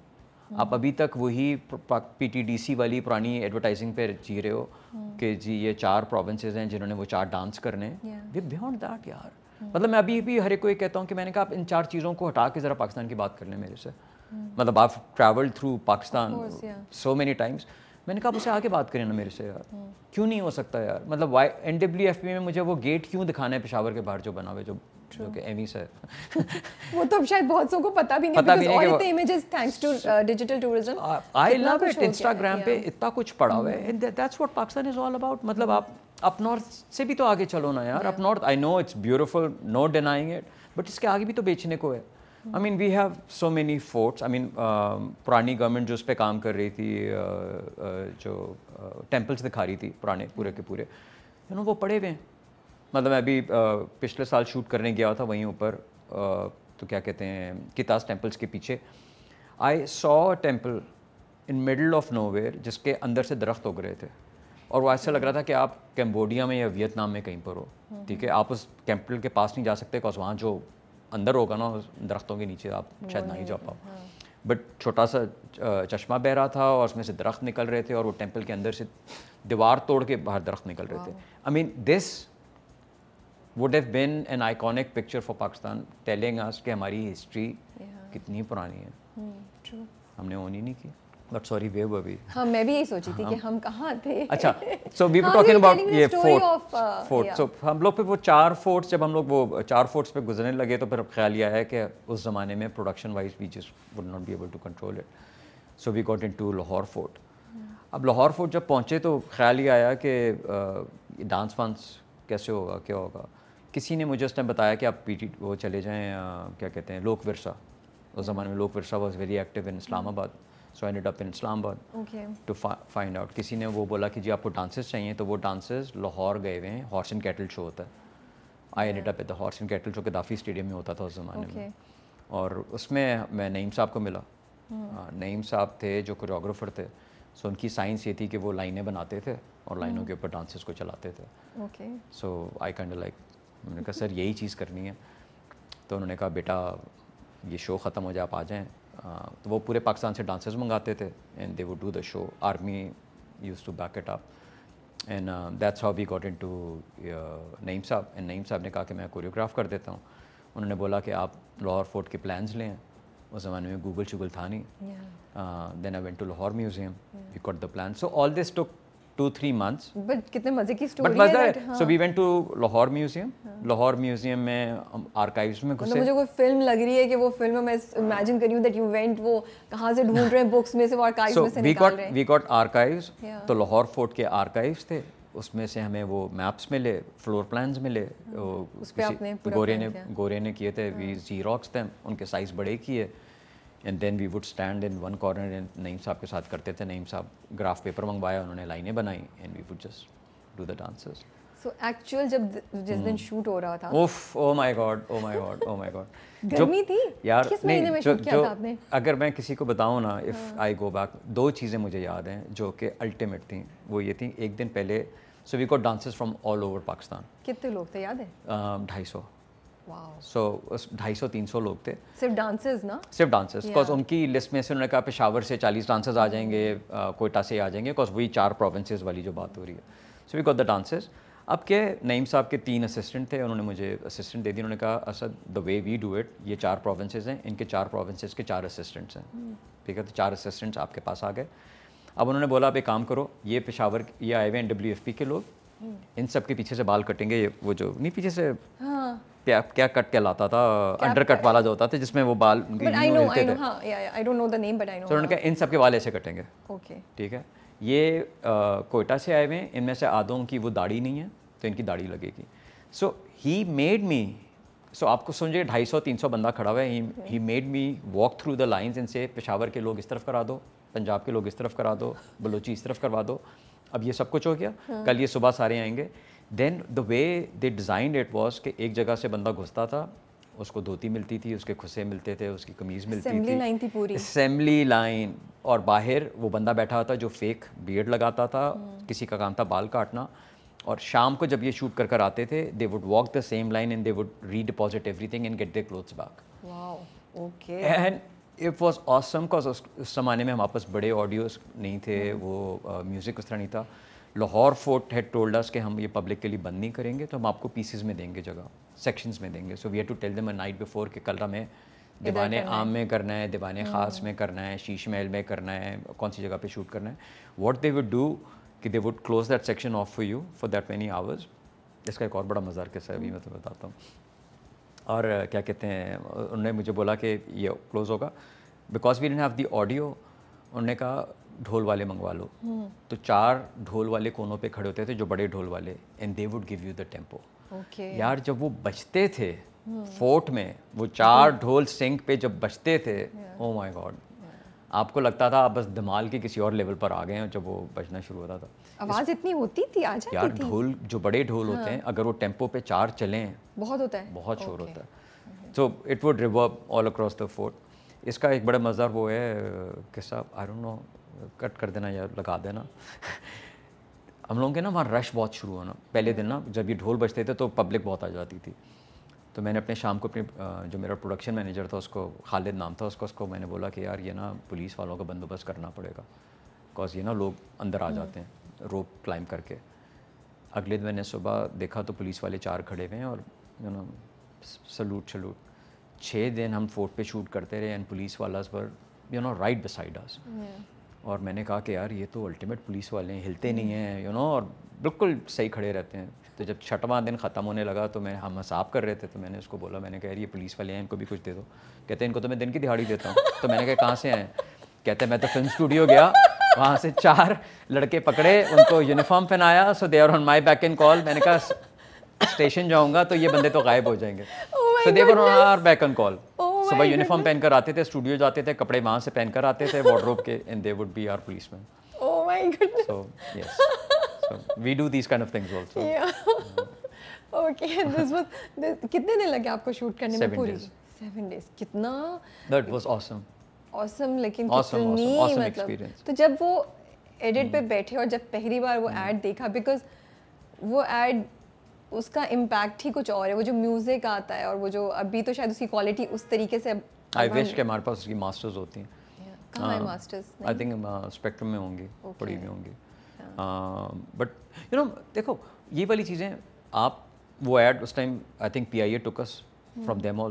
हम्म। आप अभी तक वही पीटीडीसी वाली पुरानी एडवर्टाइजिंग पे जी रहे हो हम्म। कि जी ये चार प्रोविंसेस हैं जिन्होंने वो चार डांस करने हैं बियॉन्ड दैट यार हम्म। मतलब मैं अभी भी हर एक को ये कहता हूँ कि मैंने कहा आप इन चार चीज़ों को हटा के ज़रा पाकिस्तान की बात कर लें मेरे से मतलब आप travel through Pakistan so many times मैंने कहा उसे आके बात करें ना मेरे से यार हम्म। क्यों नहीं हो सकता यार मतलब why N W F P में मुझे वो गेट क्यों दिखाना है पेशावर के बाहर जो बना हुआ जो वो तो शायद बहुत भी uh, कुछ पड़ा हुआ hmm. मतलब hmm. आप तो आगे चलो ना यार up north I know it's beautiful no denying it but इसके आगे भी तो बेचने को है I mean we have so many forts I mean पुरानी गवर्नमेंट जो उस पर काम कर रही थी uh, uh, जो टेम्पल्स uh, दिखा रही थी पुराने पूरे के पूरे यू नो वो पड़े हुए हैं मतलब मैं अभी uh, पिछले साल शूट करने गया था वहीं ऊपर uh, तो क्या कहते हैं कितास टेम्पल्स के पीछे I saw temple in middle of nowhere जिसके अंदर से दरख्त उग रहे थे और वो ऐसा लग रहा था कि आप कैम्बोडिया में या वियतनाम में कहीं पर हो ठीक है आप उस टेम्पल के पास नहीं जा सकते बिकॉज वहाँ जो अंदर होगा ना दरख्तों के नीचे आप शायद ना ही जा पाओ बट हाँ। छोटा सा चश्मा बह रहा था और उसमें से दरख्त निकल रहे थे और वो टेम्पल के अंदर से दीवार तोड़ के बाहर दरख्त निकल रहे थे I mean this would have been an iconic picture for Pakistan telling us कि हमारी हिस्ट्री कितनी पुरानी है हम्म, हमने ओन ही नहीं किया but sorry where were we हां मैं भी यही सोची थी कि हाँ। हम कहां थे अच्छा so we were talking about ये फोर्ट फोर्ट सो हम लोग पे वो चार फोर्ट्स जब हम लोग वो uh, चार फोर्ट्स पे गुजरने लगे तो फिर ख्याल यह है कि उस ज़माने में production wise we just would not be able to control it so we got into Lahore fort अब लाहौर फोर्ट जब पहुंचे तो ख्याल ही आया कि डांस uh, वांस कैसे होगा क्या होगा किसी ने मुझे उस टाइम बताया कि आप पीटी वो चले जाएँ uh, क्या कहते हैं लोक विरसा उस ज़माने में Lok Virsa was very active in Islamabad so I ended up in Islamabad to find out किसी ने वो बोला कि जी आपको डांसेस चाहिए तो वो डांसेस लाहौर गए हुए हैं हॉर्स एंड कैटल शो होता है I ended up at the horse and cattle show Gaddafi stadium में होता था उस ज़माने okay. में और उसमें मैं नईम साहब को मिला hmm. हाँ, नईम साहब थे जो कोरियोग्राफर थे सो उनकी साइंस ये थी कि वो लाइनें बनाते थे और hmm. लाइनों के ऊपर डांसेस को चलाते थे सो आई कैंड लाइक मैंने कहा सर यही चीज़ करनी है तो उन्होंने कहा बेटा ये शो ख़त्म हो जाए आप आ जाएँ तो वो पूरे पाकिस्तान से डांसर्स मंगाते थे and they would do the show army use to back it up and that's how we got into Naeem sahab and Naeem साहब ने कहा कि मैं कोरियोग्राफ कर देता हूँ उन्होंने बोला कि आप लाहौर फोर्ट के प्लान्स लें उस ज़माने में गूगल शुगल था नहीं then I went to Lahore museum we caught the plan so all this took two three months but कितने मजे की स्टोरी है है so we went to Lahore museum Lahore museum में आर्काइव्स में मतलब घुसे मुझे कोई फिल्म लग रही है कि वो फिल्म मैं इमेजिन कर रही हूं दैट यू वेंट वो कहां से ढूंढ रहे हैं बुक्स में से वो आर्काइव्स so, में से निकाल got, रहे हैं वी गॉट आर्काइव्स तो लाहौर फोर्ट के आर्काइव्स थे उसमें से हमें वो मैप्स मिले फ्लोर प्लान्स मिले हाँ। उस पे आपने गोरे ने गोरे ने किए थे वी हाँ। जीरोक्स थे उनके साइज बड़े किए and then we would stand in one corner and Naeem sahab के साथ करते थे नईम साहब ग्राफ पेपर मंगवाया उन्होंने लाइनें बनाई and we would just do the dancers so actual जब जिस दिन शूट हो रहा था उफ oh my god oh my god oh my god गर्मी थी यार किस महीने में शूट किया था आपने अगर मैं किसी को बताऊं ना इफ आई गो बैक दो चीज़ें मुझे याद हैं जो कि अल्टीमेट थी वो ये थी एक दिन पहले so we got dancers from all over Pakistan कितने लोग थे याद है 250 सो ढाई सौ तीन सौ लोग थे सिर्फ डांसेस ना सिर्फ डांसेस बिकॉज yeah. उनकी लिस्ट में से उन्होंने कहा पेशावर से चालीस डांसेस आ जाएंगे कोयटा से आ जाएंगे बिकॉज वही चार प्रोविंसेस वाली जो बात हो रही है so we got the dances अब के नईम साहब के तीन असिस्टेंट थे उन्होंने मुझे असिस्टेंट दे दी उन्होंने कहा Asad the way we do it ये चार प्रोविंसेज हैं इनके चार प्रोविंसेज के चार असिस्टेंट्स हैं hmm. ठीक है तो चार असिस्टेंट्स आपके पास आ गए अब उन्होंने बोला आप एक काम करो ये पेशावर ये आए हुए हैं डब्ल्यू के लोग hmm. इन सब के पीछे से बाल कटेंगे वो जो नहीं पीछे से हाँ। क्या क्या कट कहलाता था अंडर कट वाला जो होता था जिसमें वो बाल आई नो आई नो हां I don't know the name but I know so उन्होंने इन सबके के बाल ऐसे कटेंगे ओके ठीक है ये कोयटा से आए हुए इनमें से आधों की वो दाढ़ी नहीं है तो इनकी दाढ़ी लगेगी सो ही मेड मी सो आपको समझिए ढाई सौ तीन सौ बंदा खड़ा हुआ है he made me walk through the lines इनसे पेशावर के लोग इस तरफ करा दो पंजाब के लोग इस तरफ करा दो बलोची इस तरफ करवा दो अब ये सब कुछ हो गया हाँ। कल ये सुबह सारे आएंगे then the way they designed it was कि एक जगह से बंदा घुसता था उसको धोती मिलती थी उसके खुसे मिलते थे उसकी कमीज मिलती Assembly थी लाइन थी पूरी असेंबली लाइन और बाहर वो बंदा बैठा होता जो फेक बियड लगाता था hmm. किसी का काम था बाल काटना और शाम को जब ये शूट कर कर आते थे they would walk the same line and they would re everything and get they clothes back okay and it was awesome because उस जमाने में हम आपस बड़े ऑडियोज नहीं थे hmm. वो म्यूज़िक उस तरह नहीं था Lahore fort had told us कि हम ये पब्लिक के लिए बंद नहीं करेंगे तो हम आपको पीसेज में देंगे जगह सेक्शंस में देंगे so we had to tell them a night before कि कल हमें दीवान आम में करना है दीवान hmm. ख़ास में करना है शीश महल में करना है कौन सी जगह पर शूट करना है वॉट दे वुड डू कि they would close that section off for you for that many hours इसका एक और बड़ा मज़ार कैसा है अभी hmm. मैं तो बताता हूँ और क्या कहते हैं उन्होंने मुझे बोला कि ये क्लोज़ होगा because we didn't have the audio उन्होंने कहा ढोल वाले मंगवा लो हम्म। तो चार ढोल वाले कोनों पे खड़े होते थे जो बड़े ढोल वाले and they would give you the tempo यार जब वो बजते थे हम्म। फोर्ट में वो चार ढोल सिंक पे जब बजते थे ओ माई गॉड आपको लगता था आप बस धमाल के किसी और लेवल पर आ गए हैं जब वो बजना शुरू होता था आवाज़ इतनी होती थी आ जाती यार तो ढोल जो बड़े ढोल हाँ। होते हैं अगर वो टेम्पो पे चार चलें बहुत होता है बहुत शोर होता है so it would reverb all across the fort इसका एक बड़ा मज़ा वो है किस्सा आई डोंट नो कट कर देना या लगा देना हम लोगों के ना वहाँ रश बहुत शुरू होना पहले दिन ना जब ये ढोल बजते थे तो पब्लिक बहुत आ जाती थी तो मैंने अपने शाम को अपने जो मेरा प्रोडक्शन मैनेजर था उसको खालिद नाम था उसको उसको मैंने बोला कि यार ये ना पुलिस वालों का बंदोबस्त करना पड़ेगा बिकॉज ये ना लोग अंदर आ हम्म। जाते हैं रोप क्लाइम करके अगले दिन मैंने सुबह देखा तो पुलिस वाले चार खड़े हुए हैं और यू नो सलूट सलूट छः दिन हम फोर्ट पे शूट करते रहे एंड पुलिस वाला पर you know right beside us और मैंने कहा कि यार ये तो अल्टीमेट पुलिस वाले हैं हिलते नहीं हैं यू नो और बिल्कुल सही खड़े रहते हैं तो जब छठवां दिन ख़त्म होने लगा तो मैं हम हिसाब कर रहे थे तो मैंने उसको बोला मैंने कहा यार ये पुलिस वाले हैं इनको भी कुछ दे दो कहते हैं इनको तो मैं दिन की दिहाड़ी देता हूँ तो मैंने कहा कहाँ से आए कहते मैं तो फिल्म स्टूडियो गया वहाँ से चार लड़के पकड़े उनको यूनिफॉर्म पहनाया so they are on my back and call मैंने कहा स्टेशन जाऊँगा तो ये बंदे तो गायब हो जाएंगे so they are back and call सुबह यूनिफॉर्म पहनकर आते थे स्टूडियो जाते थे कपड़े वहाँ से पहनकर आते थे वार्डरोब के and they would be our policeman Oh my goodness. So yes, so we do these kind of things also. Yeah. okay, this was this, कितने दिन लगे आपको शूट करने Seven में पूरी? Days. Seven days. कितना? That was awesome. Awesome, लेकिन awesome, कितनी awesome, awesome मतलब? Experience. तो जब वो एडिट hmm. पे बैठे और जब पहली बार वो एड hmm. देखा बिकॉज वो एड उसका इम्पैक्ट ही कुछ और है वो जो म्यूज़िक आता है और वो जो अभी तो शायद उसकी क्वालिटी उस तरीके से आई विश के हमारे पास उसकी मास्टर्स होती हैं आई थिंक स्पेक्ट्रम में होंगी okay. पड़ी हुई होंगी बट यू नो देखो ये वाली चीज़ें आप वो एड उस time I think P I A took from them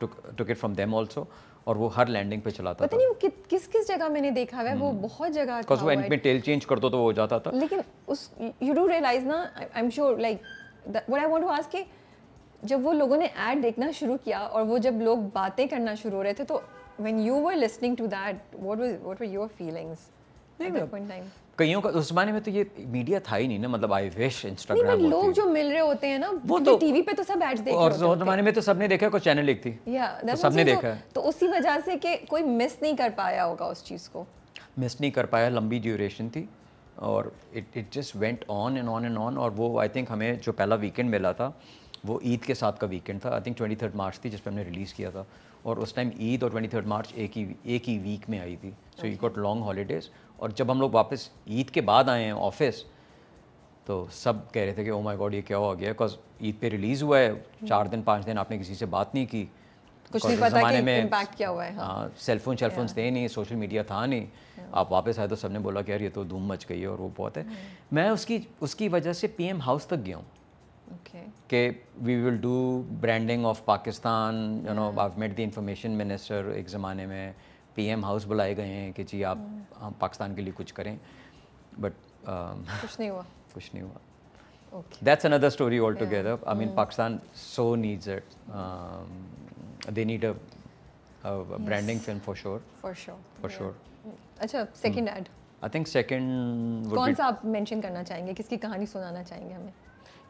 took it from them also और वो हर लैंडिंग पे चलाता पता नहीं वो कि, किस किस जगह मैंने देखा हुआ है वो hmm. बहुत जगह था वो एंड में टेल चेंज कर दो तो वो हो जाता था लेकिन उस यू डू रियलाइज ना I am sure like what I want आज कि जब वो लोगों ने ऐड देखना शुरू किया और वो जब लोग बातें करना शुरू हो रहे थे तो when you were listening to that what was what were your feelings कईयों का उस जमाने में तो ये मीडिया था ही नहीं ना मतलब आई विश इंस्टाग्राम लोग जो मिल रहे होते हैं ना वो तो टीवी पे तो सब एड्स देख और उस जमाने में तो सबने देखा कोई चैनल एक थी या तो सबने देखा तो उसी वजह से कि कोई मिस नहीं कर पाया होगा उस चीज को मिस नहीं कर पाया लंबी ड्यूरेशन थी और it it just went on and on and on और वो आई थिंक हमें जो पहला वीकेंड मिला था वो ईद के साथ का वीकेंड था I think twenty third March थी जिसपे हमने रिलीज़ किया था और उस टाइम ईद और ट्वेंटी थर्ड मार्च एक ही एक ही वीक में आई थी so you got long holidays और जब हम लोग वापस ईद के बाद आए हैं ऑफिस तो सब कह रहे थे कि ओ माई गॉड ये क्या हो गया बिकॉज ईद पे रिलीज़ हुआ है हम्म। चार दिन पाँच दिन आपने किसी से बात नहीं की कुछ नहीं पता कि इम्पैक्ट क्या हुआ है हाँ सेलफोन हाँ, शेलफोन्स थे नहीं सोशल मीडिया था नहीं आप वापस आए तो सबने बोला कि यार ये तो धूम मच गई है और वो बहुत है hmm. मैं उसकी उसकी वजह से पीएम हाउस तक गया हूँ के we will do branding of Pakistan you know I met the information minister एक ज़माने में पीएम हाउस बुलाए गए हैं कि जी आप hmm. हम पाकिस्तान के लिए कुछ करें बट um, कुछ नहीं हुआ कुछ नहीं हुआ that's another story all together I mean Pakistan so needs it they need a, a branding film for sure. For sure. For yeah. sure. अच्छा second ad. I think second. कौन be, सा आप mention करना चाहेंगे किसकी कहानी सुनाना चाहेंगे हमें?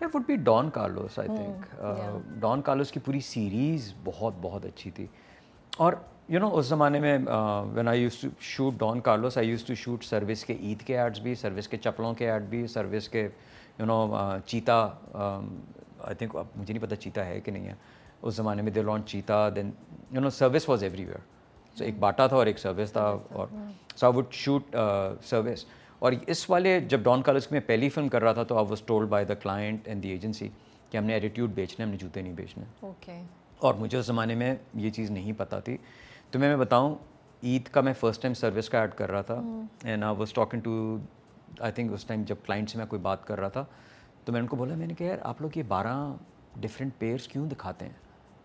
Yeah, would be Don Carlos I think. Uh, yeah. Don Carlos की पूरी series बहुत बहुत अच्छी थी और यू you नो know, उस ज़माने में when I use to shoot Don Carlos I use to shoot Service के ईद के एड्स भी सर्विस के चप्पलों के एड भी सर्विस के you you know know, uh, चीता आई uh, थिंक अब मुझे नहीं पता चीता है कि नहीं है उस ज़माने में they launch Cheetah then you know Service was everywhere so एक बाटा था और एक सर्विस था और so I would shoot Service और इस वाले जब डॉन कॉलेज में पहली फिल्म कर रहा था तो I was told by the client and the agency कि हमने एटीट्यूड बेचना हमने जूते नहीं बेचने okay. और मुझे उस ज़माने में ये चीज़ नहीं पता थी तो मैं बताऊँ ईद का मैं फर्स्ट टाइम सर्विस का ऐड कर रहा था and I was talking to I think उस टाइम जब क्लाइंट से मैं कोई बात कर रहा था तो मैंने उनको बोला मैंने कहा यार आप लोग ये बारह डिफरेंट पेयर्स क्यों दिखाते हैं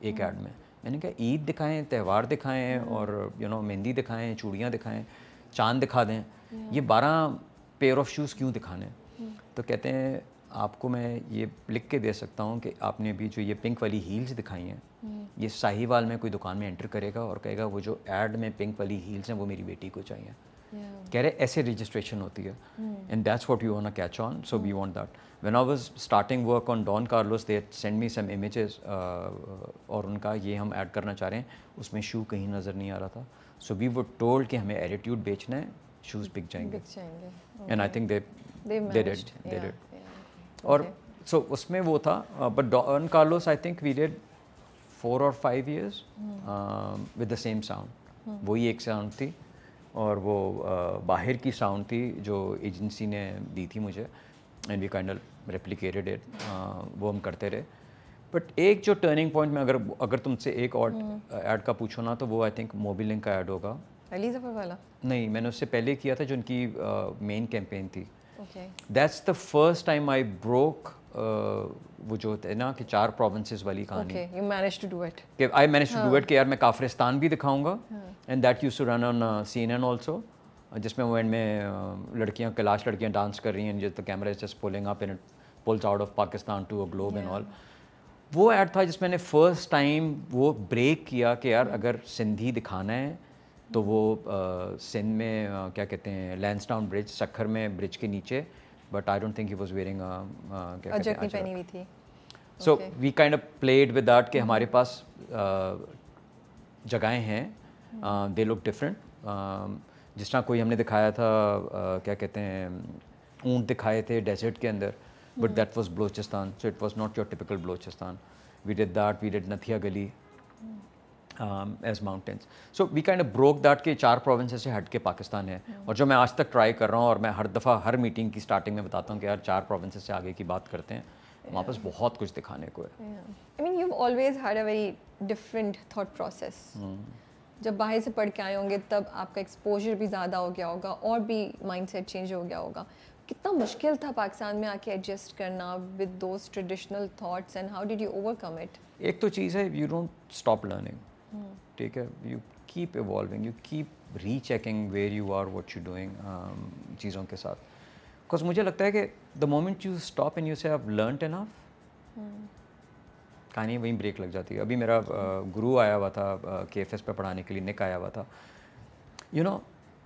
एक hmm. ऐड में मैंने कहा ईद दिखाएं त्यौहार दिखाएं hmm. और यू नो मेहंदी दिखाएं चूड़ियाँ दिखाएं चांद दिखा दें ये बारह पेयर ऑफ शूज़ क्यों दिखाने hmm. तो कहते हैं आपको मैं ये लिख के दे सकता हूँ कि आपने अभी जो ये पिंक वाली हील्स दिखाई हैं ये साहिवाल में कोई दुकान में एंटर करेगा और कहेगा वो जो एड में पिंक वाली हील्स हैं वो मेरी बेटी को चाहिए कह रहे ऐसे रजिस्ट्रेशन होती है and that's what you want catch on so we want that when I was starting work on Don Carlos, they had sent me some images uh, और उनका ये हम ऐड करना चाह रहे हैं उसमें शू कहीं नज़र नहीं आ रहा था सो वी वो टोल्ड कि हमें एटीट्यूड बेचना है शूज़ बिक जाएंगे एंड आई थिंक और सो so, उसमें वो था but Don Carlos I think we did four और five years with the same sound वही एक साउंड थी और वो uh, बाहर की साउंड थी जो एजेंसी ने दी थी मुझे uh, and we kind replicated it वो हम करते रहे बट एक जो टर्निंग पॉइंट में अगर अगर तुमसे एक और ऐड हम्म। uh, का पूछो ना तो वो आई थिंक मोबिलिंग का ऐड होगा वाला नहीं मैंने उससे पहले किया था जो उनकी मेन uh, कैंपेन थी that's the first time I broke वो जो है ना कि चार प्रोविंसेस वाली कहानी you manage to do it कि I manage to do it कि यार मैं काफ्रिस्तान भी दिखाऊंगा and that used to run on CNN also जिसमें वो एंड में लड़कियाँ कैलाश लड़कियाँ डांस कर रही हैं जिस the camera is just pulling up in pulls out of Pakistan to a globe and all वो ऐड था जिसमें मैंने फर्स्ट टाइम वो ब्रेक किया कि यार अगर सिंधी दिखाना है तो वो सिंध में क्या कहते हैं लैंसडाउन ब्रिज सखर में ब्रिज के नीचे but I don't think he was wearing पहनी हुई थी so we kind of played with that कि mm-hmm. हमारे पास जगहें हैं दे लुक डिफरेंट जिस तरह कोई हमने दिखाया था क्या कहते हैं ऊँट दिखाए थे डेजर्ट के अंदर but that was Balochistan so it was not your typical Balochistan we did that we did Nathia Gali as as so we kind broke that के चार प्रोविंस से हट के पाकिस्तान है हम्म। और जो मैं आज तक ट्राई कर रहा हूँ और मैं हर दफ़ा हर मीटिंग की स्टार्टिंग में बताता हूँ कि यार चार प्रोविंस से आगे की बात करते हैं वहाँ पास बहुत कुछ दिखाने को है I mean you always had a very different thought process जब बाहर से पढ़ के आए होंगे तब आपका एक्सपोजर भी ज़्यादा हो गया होगा और भी माइंडसेट चेंज हो गया होगा कितना मुश्किल था पाकिस्तान में आके एडजस्ट करना with those traditional thoughts and how did you overcome it एक तो चीज़ है यू डोंट स्टॉप लर्निंग ठीक है you keep evolving you keep re checking where you are what you doing चीज़ों के साथ बिकॉज मुझे लगता है कि the moment you stop in you say learn an enough कहानी वहीं ब्रेक लग जाती है अभी मेरा गुरु आया हुआ था के एफ एस पर पढ़ाने के लिए निक आया हुआ था यू नो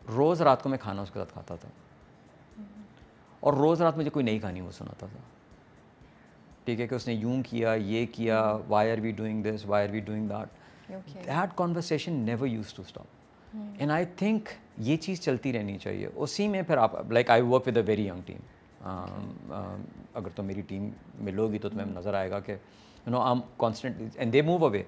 रोज़ रात को मैं खाना उसके साथ खाता था और रोज़ रात मुझे कोई नई कहानी वो सुनाता था ठीक है कि उसने यूं किया ये किया why are we doing this why are we doing that that conversation never use to stop and I think ये चीज़ चलती रहनी चाहिए उसी में फिर आप like I work with a very young team अगर तो मेरी टीम मिलोगी तो तुम्हें hmm. नज़र आएगा कि you know um constantly and they move away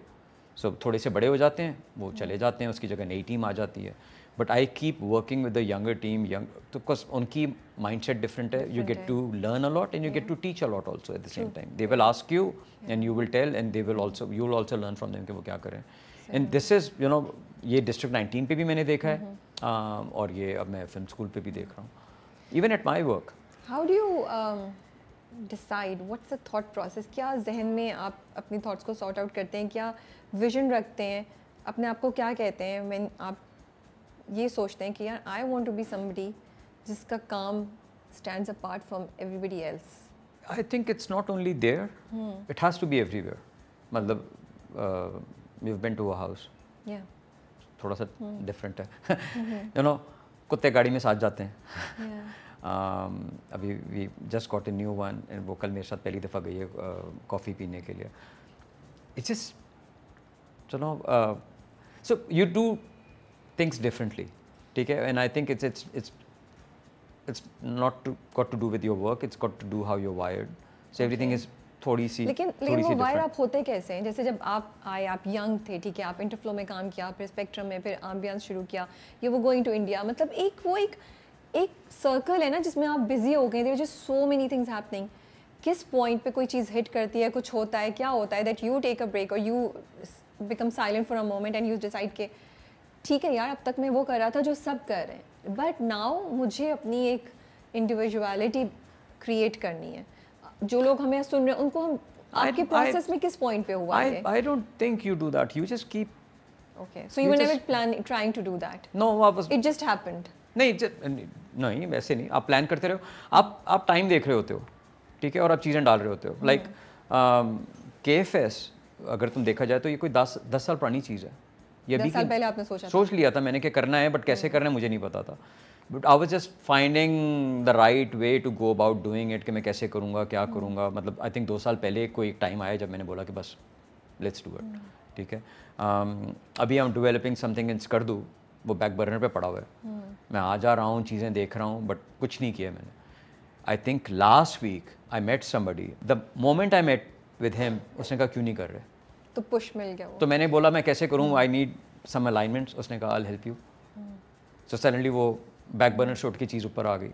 so थोड़े से बड़े हो जाते हैं वो चले जाते हैं उसकी जगह नई टीम आ जाती है but I keep working with the younger team young तो बिकॉज उनकी माइंड सेट डिफरेंट है you get to learn a lot and you get to teach a lot also at the same time they will ask you and you will tell and they will also you will also learn from them कि वो क्या करें and this is you know ये district 19 पे भी मैंने देखा है और ये अब मैं फिल्म स्कूल पे भी देख रहा हूँ even at my work how do you decide what's a thought process क्या जहन में आप अपनी थॉट्स को सॉर्ट आउट करते हैं क्या विजन रखते हैं अपने आप को क्या कहते हैं व्हेन आप ये सोचते हैं कि यार I want to be somebody जिसका काम stands apart from everybody else I think it's not only there it has to be everywhere मतलब you uh, you've to a house house. थोड़ा सा डिफरेंट hmm. है यू mm-hmm. नो कुत्ते गाड़ी में साथ जाते हैं yeah. um, अभी we just got a new one and vocal मेरे साथ पहली दफ़ा गई है कॉफ़ी पीने के लिए इट्स जस्ट चलो so you do things differently ठीक है and I think it's it's it's it's not got to do with your work it's got to do how you're wired so everything is थोड़ी सी लेकिन लेकिन वो wire आप होते कैसे हैं जैसे जब आप आए आप यंग थे ठीक है आप इंटरफ्लो में काम किया फिर स्पेक्ट्रम में फिर आम्बियांस शुरू किया ये वो गोइंग टू इंडिया मतलब एक वो एक एक सर्कल है ना जिसमें आप बिजी हो गए थे जो सो मेनी थिंग्स हैपनिंग किस पॉइंट पे कोई चीज़ हिट करती है कुछ होता है क्या होता है that you take a break और you become silent for a moment and you decide के ठीक है यार अब तक मैं वो कर रहा था जो सब कर रहे हैं बट नाउ मुझे अपनी एक इंडिविजुअलिटी क्रिएट करनी है जो लोग हमें सुन रहे हैं उनको हम आपके प्रोसेस में किस पॉइंट पे हुआ है I don't think you do that you just keep okay so you were never planning trying to do that no No, I was. It नहीं जब नहीं वैसे नहीं आप प्लान करते रहो आप आप टाइम देख रहे होते हो ठीक है और आप चीज़ें डाल रहे होते हो लाइक के एफ एस अगर तुम देखा जाए तो ये कोई दस दस साल पुरानी चीज़ है ये भी साल पहले आपने सोचा सोच लिया था मैंने कि करना है बट हम्म। कैसे करना है मुझे नहीं पता था but I was just finding the right way to go about doing it कि मैं कैसे करूँगा क्या हम्म। करूँगा मतलब आई थिंक दो साल पहले कोई एक टाइम आया जब मैंने बोला कि बस लेट्स डू इट ठीक है um, अभी I am developing something in Skardu वो बैक बर्नर पे पड़ा हुआ है मैं आ जा रहा हूँ चीज़ें देख रहा हूँ बट कुछ नहीं किया मैंने I think last week I met somebody the moment I met with him उसने कहा क्यों नहीं कर रहे तो पुश मिल गया वो. तो मैंने बोला मैं कैसे करूँ आई नीड सम अलाइनमेंट्स उसने कहा I help you so suddenly वो बैक बर्नर शॉट की चीज़ ऊपर आ गई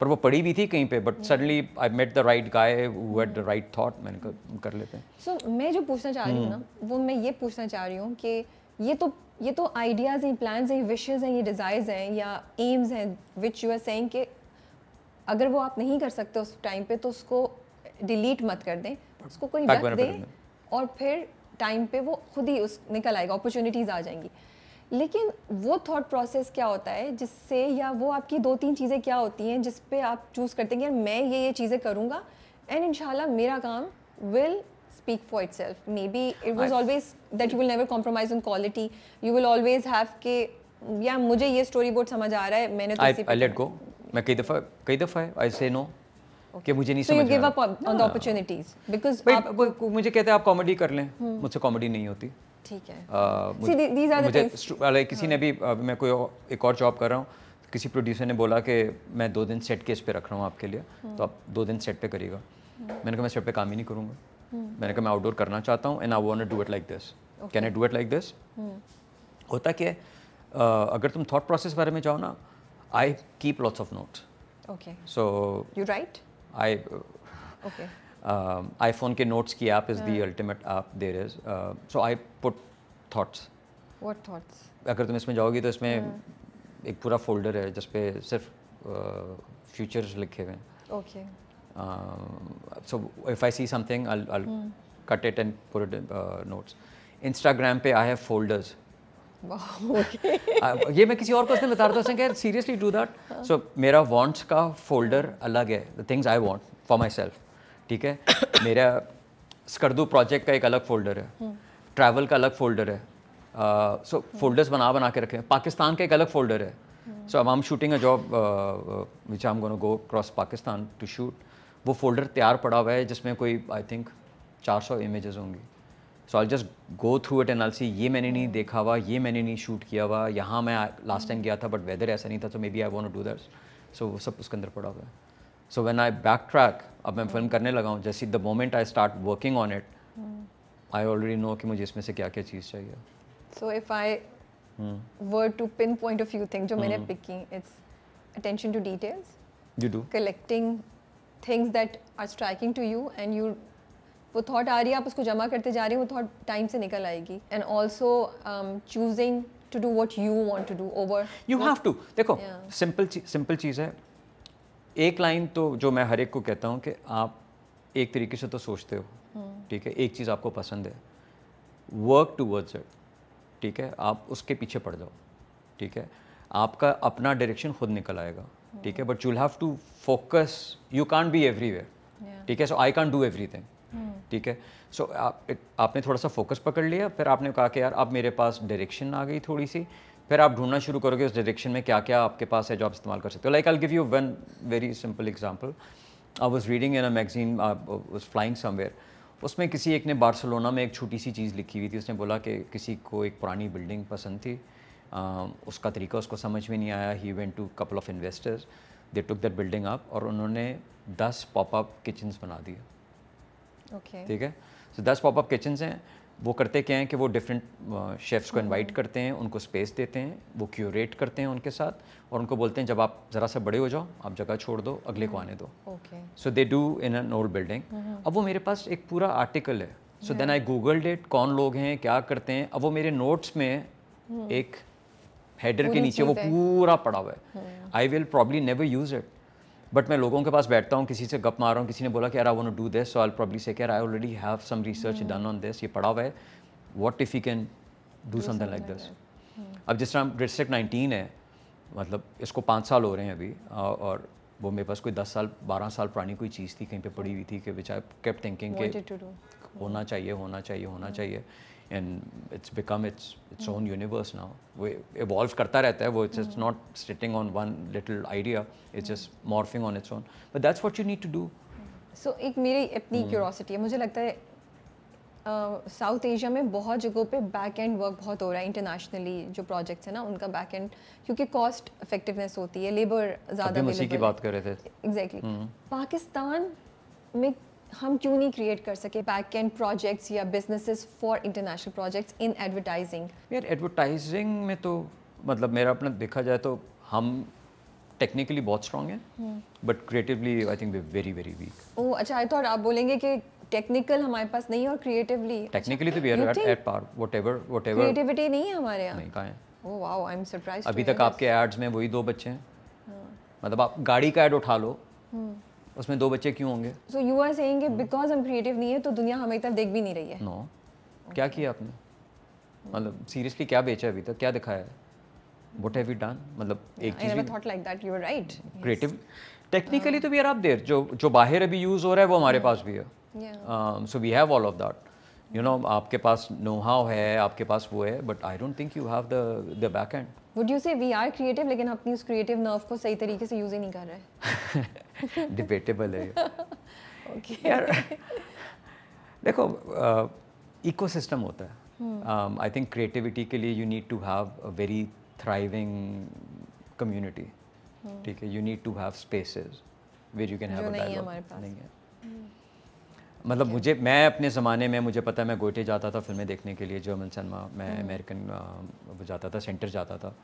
पर वो पड़ी भी थी कहीं पे but suddenly I met the right guy who had the right thought मैंने कर लेते हैं सो so, मैं जो पूछना चाह रही हूँ ना वो मैं ये पूछना चाह रही हूँ कि ये तो ये तो आइडियाज़ हैं प्लान हैं विशेज़ हैं ये डिज़ायर्स हैं या एम्स हैं विच यू आर सेइंग कि अगर वो आप नहीं कर सकते उस टाइम पे तो उसको डिलीट मत कर दें उसको कोई रख दें और फिर टाइम पे वो खुद ही उस निकल आएगा अपॉर्चुनिटीज़ आ जाएंगी लेकिन वो थॉट प्रोसेस क्या होता है जिससे या वो आपकी दो तीन चीज़ें क्या होती हैं जिस पे आप चूज़ करते हैं कि मैं ये ये चीज़ें करूँगा एंड इन मेरा काम will speak for itself. Maybe it was I, always that you will never compromise on quality. You will always have के या मुझे ये स्टोरी बोर्ड समझ आ रहा है मैंने तो I, I let go. मैं कई दफ़ा कई दफ़ा आई से नो कि मुझे नहीं so समझ give up on the हाँ। opportunities because भाई, आप भाई, मुझे कहते हैं आप कॉमेडी कर लें हम्म। मुझसे कॉमेडी नहीं होती ठीक है मुझे किसी हाँ. ने भी uh, मैं कोई एक और जॉब कर रहा हूँ किसी प्रोड्यूसर ने बोला कि मैं दो दिन सेट केस पे रख रहा हूँ आपके लिए हम्म। तो आप दो दिन सेट पे करिएगा हम्म। मैंने कहा मैं सेट पे काम ही नहीं करूँगा मैंने कहा मैं आउटडोर करना चाहता हूँ and I want do it like this can I do it like this होता क्या है अगर तुम थॉट प्रोसेस बारे में जाओ ना I keep lots of note okay so you write I okay iPhone के नोट्स की app is the ultimate app there is so I put thoughts what अगर तुम इसमें जाओगी तो इसमें hmm. एक पूरा फोल्डर है जिसपे सिर्फ फ्यूचर्स लिखे हुए हैं okay Um, so if I see something, I'll, I'll mm. cut it and put it in uh, notes. Instagram पे I have folders. Wow, okay. uh, ये मैं किसी और को उसने बता रहा था उसने seriously do that. So मेरा wants का folder अलग है the things I want for myself. ठीक है मेरा स्कर्दू प्रोजेक्ट का एक अलग फोल्डर है ट्रैवल का अलग फोल्डर है सो फोल्डर्स बना बना के रखे हैं पाकिस्तान का एक अलग फोल्डर है सो अब I am shooting a job which I am gonna go cross Pakistan to shoot वो फोल्डर तैयार पड़ा हुआ है जिसमें कोई आई थिंक 400 सौ इमेजेस होंगी so I just go through it and see ये मैंने नहीं देखा हुआ ये मैंने नहीं शूट किया हुआ यहाँ मैं लास्ट टाइम गया था बट वेदर ऐसा नहीं था तो maybe I want do that so वो सब उसके अंदर पड़ा हुआ है so when I backtrack अब मैं फिल्म करने लगा हूँ जैसे the moment I start working on it I already know कि मुझे इसमें से क्या क्या चीज़ चाहिए so if I were to pinpoint of you think जो मैंने पिक hmm. की it's attention to details you do collecting things that are striking to you and you वो थाट आ रही है आप उसको जमा करते जा रहे हो वो थाट टाइम से निकल आएगी and also choosing to do what you want to do over you have to देखो सिंपल सिंपल चीज़ है एक लाइन तो जो मैं हर एक को कहता हूँ कि आप एक तरीके से तो सोचते हो hmm. ठीक है एक चीज़ आपको पसंद है वर्क टू वर्ड्स इट ठीक है आप उसके पीछे पड़ जाओ ठीक है आपका अपना डायरेक्शन खुद निकल आएगा Hmm. ठीक है but you have to focus you can't be everywhere ठीक है so I can't do every ठीक है सो आपने थोड़ा सा फोकस पकड़ लिया फिर आपने कहा कि यार अब मेरे पास डायरेक्शन आ गई थोड़ी सी फिर आप ढूंढना शुरू करोगे उस डायरेक्शन में क्या क्या आपके पास है जो आप इस्तेमाल कर सकते हो like I give you one very simple example I was reading in a magazine was flying somewhere उसमें किसी एक ने बार्सलोना में एक छोटी सी चीज़ लिखी हुई थी उसने बोला कि किसी को एक पुरानी बिल्डिंग पसंद थी Um, उसका तरीका उसको समझ में नहीं आया he went to couple of investors they took that building up और उन्होंने दस पॉपअप किचन्स बना दिए ठीक है सो दस पॉप अप किचन्स हैं वो करते क्या हैं कि वो डिफरेंट शेफ्स uh, को इनवाइट hmm. करते हैं उनको स्पेस देते हैं वो क्यूरेट करते हैं उनके साथ और उनको बोलते हैं जब आप ज़रा सा बड़े हो जाओ आप जगह छोड़ दो अगले को hmm. आने दो so they do in an old building अब वो मेरे पास एक पूरा आर्टिकल है so then I google that कौन लोग हैं क्या करते हैं अब वो मेरे नोट्स में hmm. एक हेडर के नीचे वो पूरा पड़ा हुआ है I will probably never use it but मैं लोगों के पास बैठता हूँ किसी से गप मार रहा हूँ किसी ने बोला कि यार I do this so I probably say I already have some research done on this ये पड़ा हुआ है what if you can do something like this अब जिस तरह डिस्ट्रिक्ट नाइनटीन है मतलब इसको पाँच साल हो रहे हैं अभी और वो मेरे पास कोई दस साल बारह साल पुरानी कोई चीज़ थी कहीं पे पड़ी हुई थी कि विच आई केप थिंकिंग के होना चाहिए होना चाहिए होना हम्म। चाहिए and it's become its its own universe now. We evolve करता रहता है. वो it's, not sitting on one little idea, it's just morphing on its own. But that's what you need to do. So, एक मेरी अपनी curiosity है मुझे लगता है साउथ एशिया में बहुत जगहों पे बैक एंड वर्क बहुत हो रहा है इंटरनेशनली जो प्रोजेक्ट्स हैं ना उनका बैक एंड क्योंकि कॉस्ट इफेक्टिवनेस होती है लेबर ज़्यादा की बात कर रहे थे एग्जैक्टली पाकिस्तान में हम क्यों नहीं क्रिएट कर सके बैक एंड प्रोजेक्ट्स या businesses for international projects in advertising यार एडवर्टाइजिंग में तो मतलब मेरा अपना देखा जाए तो हम टेक्निकली बहुत स्ट्रॉन्ग है but creatively I think very very weak oh अच्छा आई तो थॉट आप बोलेंगे कि टेक्निकल हमारे पास नहीं और क्रिएटिवली टेक्निकली तो we are at par whatever whatever creativity नहीं है हमारे यहां नहीं कहां है oh wow I am surprised अभी तक आपके एड्स में वही दो बच्चे हैं हाँ। मतलब आप गाड़ी का एड उठा लो हम्म। उसमें दो बच्चे क्यों होंगे so you are saying because हम क्रिएटिव नहीं है तो दुनिया हमारी तरफ देख भी नहीं रही है नो no. क्या किया आपने मतलब सीरियसली क्या बेचा अभी तक क्या दिखाया है व्हाट हैव यू डन मतलब एक चीज I thought like that you are right creative technically तो वी आर अप देयर जो जो बाहर अभी यूज हो रहा है वो हमारे पास भी है so we have all of that you know आपके पास नो हाउ है आपके पास वो है but I don't think you have the the back end would you say we are creative लेकिन अपनी उस क्रिएटिव नर्व को सही तरीके से यूज ही नहीं कर रहे डिबेटेबल है ओके यार देखो इकोसिस्टम होता है आई थिंक क्रिएटिविटी के लिए you need to have a very thriving community ठीक है you need to have spaces where you can have a dialogue नहीं है मतलब मुझे मैं अपने ज़माने में मुझे पता है मैं गोटे जाता था फिल्में देखने के लिए जर्मन सिनेमा मैं हम्म। अमेरिकन जाता था सेंटर जाता था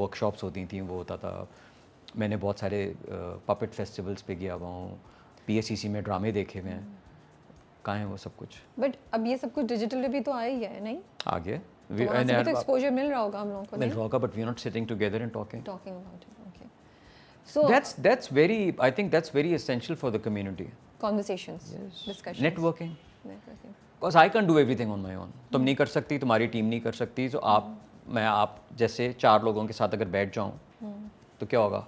वर्कशॉप्स होती थी वो होता था मैंने बहुत सारे पपेट फेस्टिवल्स पे गया हुआ हूँ पी में ड्रामे देखे हुए हैं हम्म। कहाँ है वो सब कुछ बट अब ये सब कुछ डिजिटल भी तो आया ही है नहीं आगे एक्सपोजर तो तो मिल रहा होगा हम लोगों को मिल रहा होगा but we not sitting together and talking talking about it okay so that's that's very I think that's very essential for the community conversations yes. discussions networking networking because i can't do everything on my own तुम नहीं कर सकती तुम्हारी team नहीं कर सकती तो आप hmm. मैं आप जैसे चार लोगों के साथ अगर बैठ जाऊं hmm. तो क्या होगा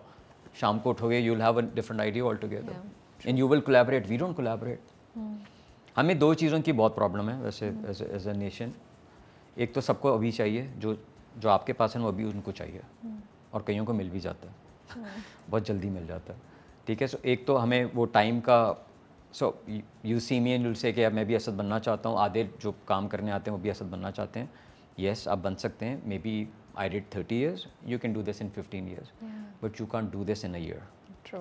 शाम को उठोगे you have a different idea all together and you will collaborate we don't hmm हमें दो चीज़ों की बहुत प्रॉब्लम है वैसे एज अ नेशन एक तो सबको अभी चाहिए जो जो आपके पास है वो अभी उनको चाहिए hmm. और कईयों को मिल भी जाता है बहुत जल्दी मिल जाता है ठीक है सो एक तो हमें वो टाइम का so you see me and से कि मैं भी असद बनना चाहता हूँ आधे जो काम करने आते हैं वो भी असद बनना चाहते हैं येस yes, आप बन सकते हैं maybe I did thirty years you can do this in fifteen years but you can't do this in a year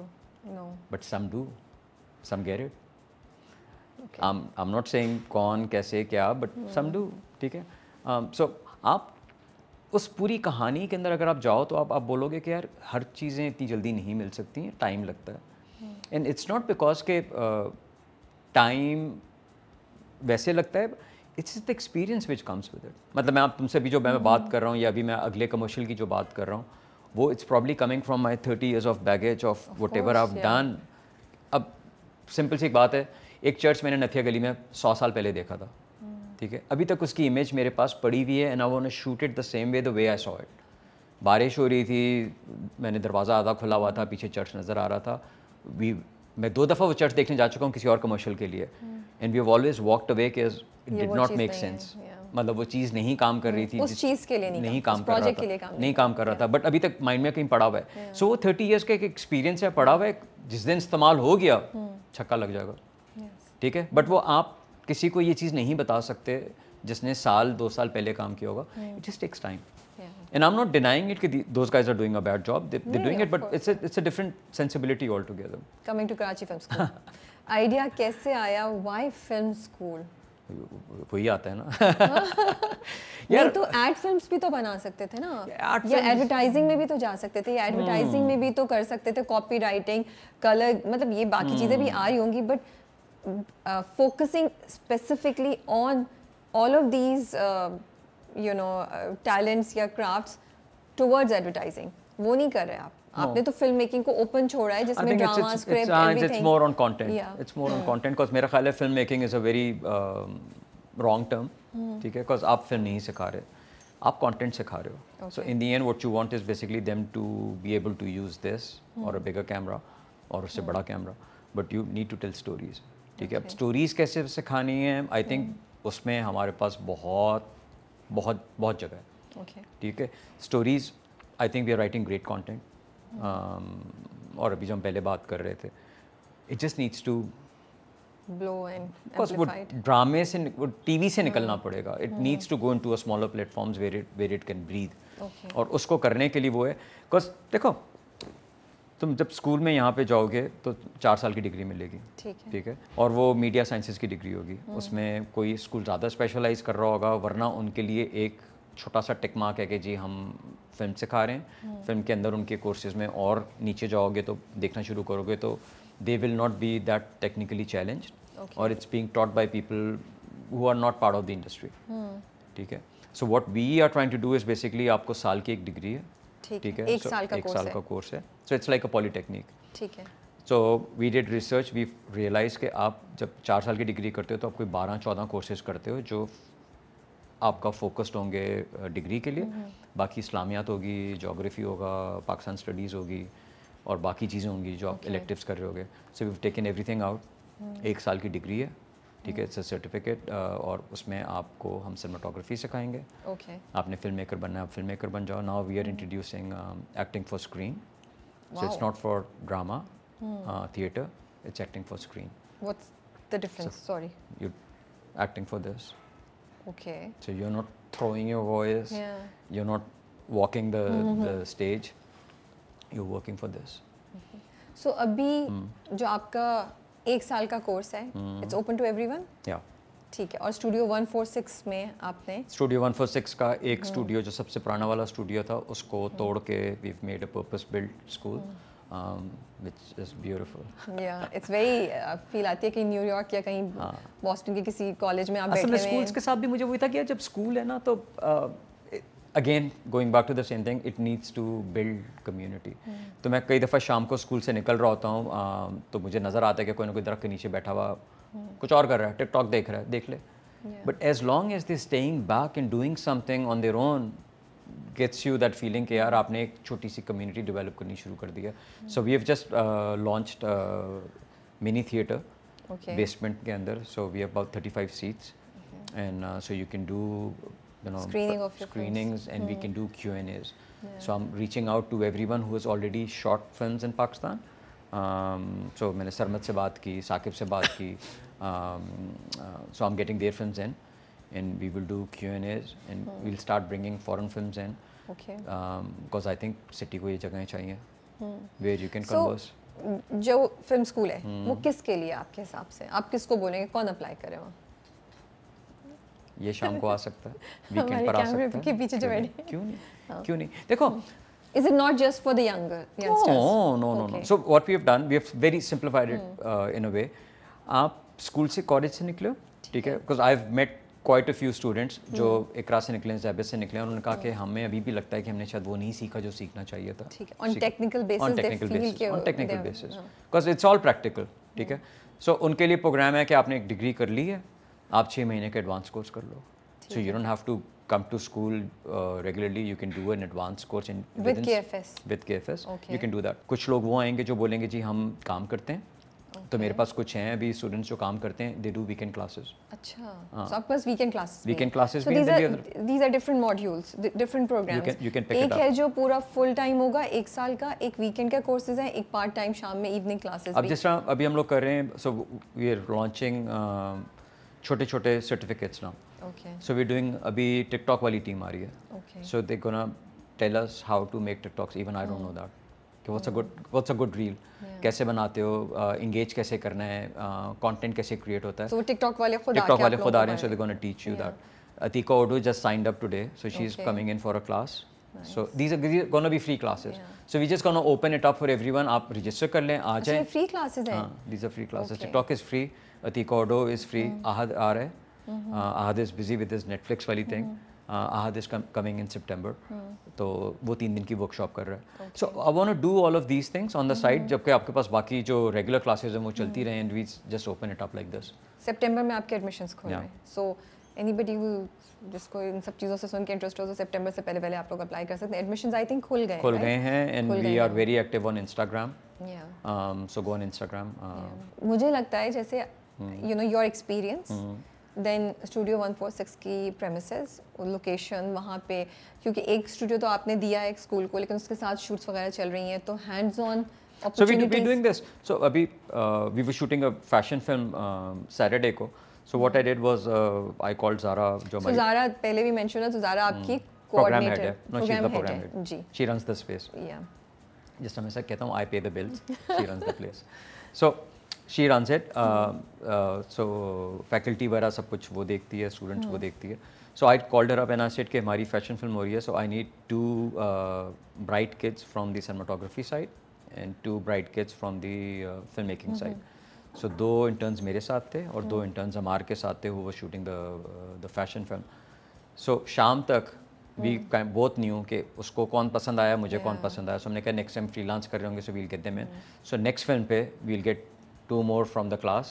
but some do some do. It I am not say कौन कैसे क्या but some do ठीक है um, so, आप उस पूरी कहानी के अंदर अगर आप जाओ तो आप आप बोलोगे कि यार हर चीज़ें इतनी जल्दी नहीं मिल सकती हैं टाइम लगता है एंड इट्स नॉट बिकॉज के टाइम uh, वैसे लगता है it's the experience which comes with it मतलब मैं आप तुमसे भी जो मैं mm-hmm. बात कर रहा हूँ या अभी मैं अगले कमर्शियल की जो बात कर रहा हूँ वो it's probably coming from my thirty years of baggage of whatever I've done अब सिंपल सी एक बात है एक चर्च मैंने नथिया गली में सौ साल पहले देखा था mm. ठीक mm. है अभी तक उसकी इमेज मेरे पास पड़ी हुई है एंड आई वो shoot it the same way the way I saw it बारिश हो रही थी मैंने दरवाज़ा आधा खुला हुआ था पीछे चर्च नज़र आ रहा था वी मैं दो दफ़ा वो चर्च देखने जा चुका हूँ किसी और कमर्शियल के लिए and we always walked away कि डिड नॉट मेक सेंस मतलब वो चीज़ नहीं काम कर रही hmm. थी उस चीज़ के लिए नहीं, नहीं काम, काम कर रहा था काम नहीं काम कर रहा था बट अभी तक माइंड में कहीं पड़ा हुआ है सो hmm. वो थर्टी ईयर्स का एक एक्सपीरियंस है पड़ा हुआ है जिस दिन इस्तेमाल हो गया hmm. छक्का लग जाएगा ठीक है बट वो आप किसी को ये चीज़ नहीं बता सकते जिसने साल दो साल पहले काम किया होगा it just takes time And I'm not denying it that those guys are doing a bad job. They, are doing it, but it's a, it's a different sensibility altogether. Coming to Karachi Film School. Idea कैसे आया? Why film school? वही आता है ना यार तो ad films भी तो बना सकते थे ना या एडवर्टाइजिंग में भी तो जा सकते थे या एडवर्टाइजिंग में भी तो कर सकते थे कॉपी राइटिंग कलर मतलब ये बाकी चीज़ें भी आ रही होंगी but focusing specifically on all of these you know talents या क्राफ्ट्स टुवर्ड्स एडवर्टाइजिंग वो नहीं कर रहे आप No. आपने तो फिल्म मेकिंग को ओपन छोड़ा है जिसमें drama script everything it's more on content it's more on content because मेरा ख्याल है film making is a very wrong term ठीक है बिकॉज़ आप फिल्म नहीं सिखा रहे आप कंटेंट सिखा रहे हो so in the end what you want is basically them to be able to use this और अ बिगर कैमरा और उससे बड़ा camera but you need to tell stories ठीक है अब स्टोरीज कैसे सिखानी है आई थिंक hmm. उसमें हमारे पास बहुत बहुत बहुत जगह है ठीक है stories I think we are writing great content और अभी जो हम पहले बात कर रहे थे इट जस्ट नीड्स टू वो ड्रामे से वो वी से निकलना hmm. पड़ेगा it needs to go into a smaller platforms where it where it can breathe और उसको करने के लिए वो है बिकॉज देखो तुम जब स्कूल में यहाँ पे जाओगे तो चार साल की डिग्री मिलेगी ठीक है ठीक है और वो मीडिया साइंसेज की डिग्री होगी हम्म। उसमें कोई स्कूल ज़्यादा स्पेशलाइज कर रहा होगा वरना उनके लिए एक छोटा सा टिक मार्क है कि जी हम फिल्म सिखा रहे हैं फिल्म हम्म। के अंदर उनके कोर्सेज में और नीचे जाओगे तो देखना शुरू करोगे तो they will not be that technically challenge और it's being taught by people who are not part of the industry ठीक है so what we are trying to do is basically आपको साल की एक डिग्री है ठीक है एक so, साल का एक साल का कोर्स है so it's like a polytechnic ठीक है so we did research we realize के आप जब चार साल की डिग्री करते हो तो आप कोई बारह चौदह कोर्सेज करते हो जो आपका फोकस्ड होंगे डिग्री के लिए हम्म। बाकी इस्लामियात होगी जोग्राफी होगा पाकिस्तान स्टडीज़ होगी और बाकी चीज़ें होंगी जो आप इलेक्टिव्स okay. कर रहे होगे so we taken everything out एक साल की डिग्री है ठीक है इट्स अ सर्टिफिकेट और उसमें आपको हम सिनेमाटोग्राफी सिखाएंगे ओके okay. आपने फिल्म मेकर बनना है आप फिल्म मेकर बन जाओ now we are introducing acting for screen so it's not for drama theatre it's acting for screen what's the difference sorry you acting for this okay so you are not throwing your voice you are not walking the stage you are working for this so अभी hmm. जो आपका एक साल का course है it's open to everyone या ठीक है और स्टूडियो 146 में आपने स्टूडियो 146 का एक स्टूडियो हम्म। जो सबसे पुराना वाला स्टूडियो था उसको हम्म। तोड़ के we made a purpose build school um, which is beautiful. yeah, it's very uh, feel आती है कि न्यूयॉर्क या कहीं बॉस्टन हाँ। के किसी कॉलेज में आप बैठे हैं. स्कूल्स के साथ भी मुझे वही था कि जब स्कूल है ना तो uh, again going back to the same thing it needs to build community तो मैं कई दफ़ा शाम को स्कूल से निकल रहा होता हूँ तो मुझे नज़र आता है कि कोई ना कोई दरख्त के नीचे बैठा हुआ hmm. कुछ और कर रहा है टिकटॉक देख रहा है देख ले but as long as they staying back in doing something on their own gets you that feeling के यार आपने एक छोटी सी कम्युनिटी डेवलप करनी शुरू कर दिया so we have just launch mini theatre basement के अंदर so we have about thirty five seats and so you can do you know Screening of screenings and hmm. we can do Q and A's. Yeah. So I'm reaching out to everyone who has already shot films in Pakistan. Um, so maine sarmat se baat ki saqib se baat ki um uh, so I'm getting their films in and we will do Q and A's and hmm. we'll start bringing foreign films in okay because um, I think city ko ye jagahain chahiye hmm. where you can converse so, जो film school है hmm. वो किसके लिए आपके हिसाब से आप किसको बोलेंगे कौन अप्लाई करे वहाँ ये शाम को आ सकता है वीकेंड पर आ सकता है के पीछे जो बैठे क्यों नहीं हाँ। क्यों नहीं देखो is it not just for the younger youngsters? No no no, okay. no. So what we have done, we have very simplified it hmm. uh, आप स्कूल से कॉलेज से निकले ठीक है because I have met quite a few students जो एकरा hmm. से निकले जैबे से निकले उन्होंने कहा कि hmm. हमें अभी भी लगता है कि हमने शायद वो नहीं सीखा जो सीखना चाहिए था on technical basis on technical basis because it's all practical ठीक है सो हाँ। hmm. उनके लिए प्रोग्राम है कि आपने एक डिग्री कर ली है आप छः महीने का एडवांस कोर्स कर लो so you don't have to come to school uh, regularly you can do an advanced course in with within, KFS with KFS okay. you can do that कुछ लोग वो आएंगे जो बोलेंगे जी हम काम करते हैं तो मेरे पास कुछ हैं अभी स्टूडेंट्स जो काम करते हैं दे डू वीकेंड क्लासेस अच्छा सो हाँ। आपके पास वीकेंड क्लासेस वीकेंड क्लासेस भी these are these are different modules different programmes you can pick एक है जो पूरा फुल टाइम होगा एक साल का एक वीकेंड का कोर्सेज है एक पार्ट टाइम शाम में इवनिंग क्लासेस अब जिस तरह अभी हम लोग कर रहे हैं सो वी आर लॉन्चिंग छोटे छोटे सर्टिफिकेट्स ना सो वी डूइंग अभी टिकटॉक वाली टीम आ रही है so they gonna tell us how to make TikToks even I don't know that कि what's a good what's a good reel कैसे बनाते हो इंगेज कैसे करना है कॉन्टेंट कैसे क्रिएट होता है सो टिकटॉक वाले खुद आ रहे हैं so they gonna teach you that Atiqa Odho just signed up today so she is coming in for a class so these are gonna be free classes so we just gonna open it up for everyone आप register कर लें आ जाए free classes हैं these are free classes TikTok is free Atikado is free. Mm. Ahad aa raha Ahad is busy with is Netflix वाली thing हम्म। Ahad is coming in सितंबर तो वो तीन दिन की वर्कशॉप कर रहा है so I want do all of these things on the side जबकि आपके पास बाकी जो रेगुलर क्लासेज हैं वो चलती हम्म। रहे and we just open it up like this सितंबर में आपके एडमिशंस खोल रहे हैं सो एनीबडी हु जिसको इन सब चीज़ों से सुन के इंटरेस्ट हो तो सितंबर से पहले पहले आप लोग अप्लाई कर सकते हैं एडमिशंस आई थिंक खुल गए खुल गए हैं and we are very active on Instagram so go on Instagram मुझे लगता है जैसे you know your experience then studio 146 की प्रेमिसेस लोकेशन वहाँ पे क्योंकि एक स्टूडियो तो आपने दिया है एक स्कूल को लेकिन उसके साथ शूट्स वगैरह चल रही हैं तो hands on So we we doing this. So अभी uh, we were shooting a fashion film um, Saturday को. So what I did was uh, I called Zara जो so Zara पहले भी mention है तो Zara आपकी program head है. No, she's the program head. Ji. She runs the space. Yeah. जिस समय से कहता हूँ I pay the bills. She runs the place. So she run so faculty वगैरह सब कुछ वो देखती है स्टूडेंट्स वो हाँ। देखती है so I called up N I K कि हमारी फैशन फिल्म हो रही है so I need two bright kids from the cinematography side and two bright kids from the film making side so दो इंटर्न्स मेरे साथ थे और दो इंटर्न्स हम्म। हमार के साथ थे वो वो shooting the fashion film so शाम तक वी बोथ न्यू कि उसको कौन पसंद आया मुझे कौन पसंद आया सो हमने कहा नेक्स्ट टाइम फ्री लांस कर रहे होंगे so we'll get them so next film पे we'll get two more from the class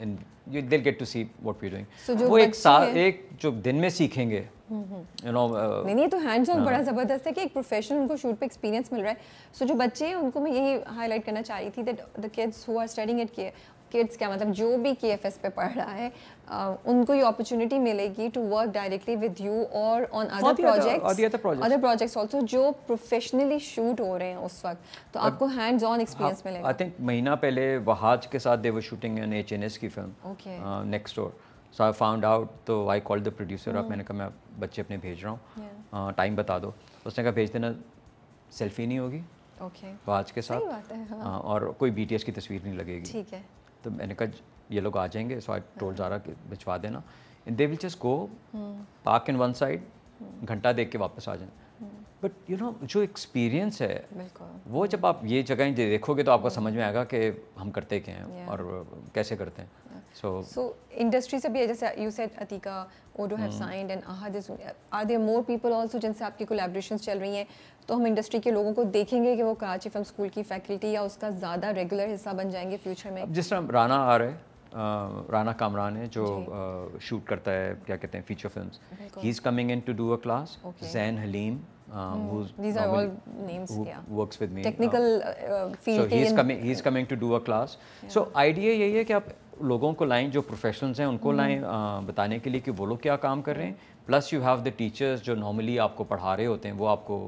and you, they'll get to see what we're doing. So जो वो एक साल एक जो दिन में सीखेंगे you know, uh, नहीं नहीं तो हैंड्स ऑन बड़ा ज़बरदस्त है कि एक प्रोफेशनल उनको शूट पे एक्सपीरियंस मिल रहा है सो so, जो बच्चे हैं उनको मैं यही हाईलाइट करना चाह रही थी that the kids who are studying it के किड्स क्या मतलब जो भी के एफ एस पे पढ़ रहा है uh, उनको ये अपॉर्चुनिटी मिलेगी to work directly with you और on other project other project also जो प्रोफेशनली शूट हो रहे हैं उस वक्त तो आपको हैंड्स ऑन एक्सपीरियंस मिलेगा आई थिंक महीना पहले वहाज के साथ they were shooting N H N S की film next door so I found out तो आई कॉल द प्रोड्यूसर आप मैंने कहा मैं बच्चे अपने भेज रहा हूँ टाइम बता दो उसने कहा भेज देना सेल्फी नहीं होगी okay. वाज के साथ सही बात है, हाँ। आ, और कोई बीटीएस की तस्वीर नहीं लगेगी ठीक है तो मैंने कहा ये लोग आ जाएंगे सो आई टोल्ड जारा कि भिजवा देना इन they will just go park in one side घंटा देख के वापस आ जाए बट यू नो जो एक्सपीरियंस है वो जब आप ये जगह देखोगे तो आपको हम्म। समझ में आएगा कि हम करते क्या हैं और कैसे करते हैं So, so industry से भी है जैसे you said Atika, Odo have signed and Ahad is are there more people also जिनसे आपकी collaborations चल रही हैं तो हम इंडस्ट्री के लोगों को देखेंगे कि वो कराची फिल्म स्कूल की फैकल्टी या उसका ज़्यादा रेगुलर हिस्सा बन जाएंगे फ्यूचर में जिस तरह राना आ रहे राना कामरान है जो शूट करता है क्या कहते हैं फीचर फिल्म ही is coming in to do a class Zain Haleem Um, who's these are all names who yeah. works with me technical uh, field so he's coming he's coming to do a class yeah. so idea यही है कि आप लोगों को लाएं जो professionals हैं उनको हम्म। लाएं आ, बताने के लिए कि वो लोग क्या काम कर रहे हैं plus you have the teachers जो नॉर्मली आपको पढ़ा रहे होते हैं वो आपको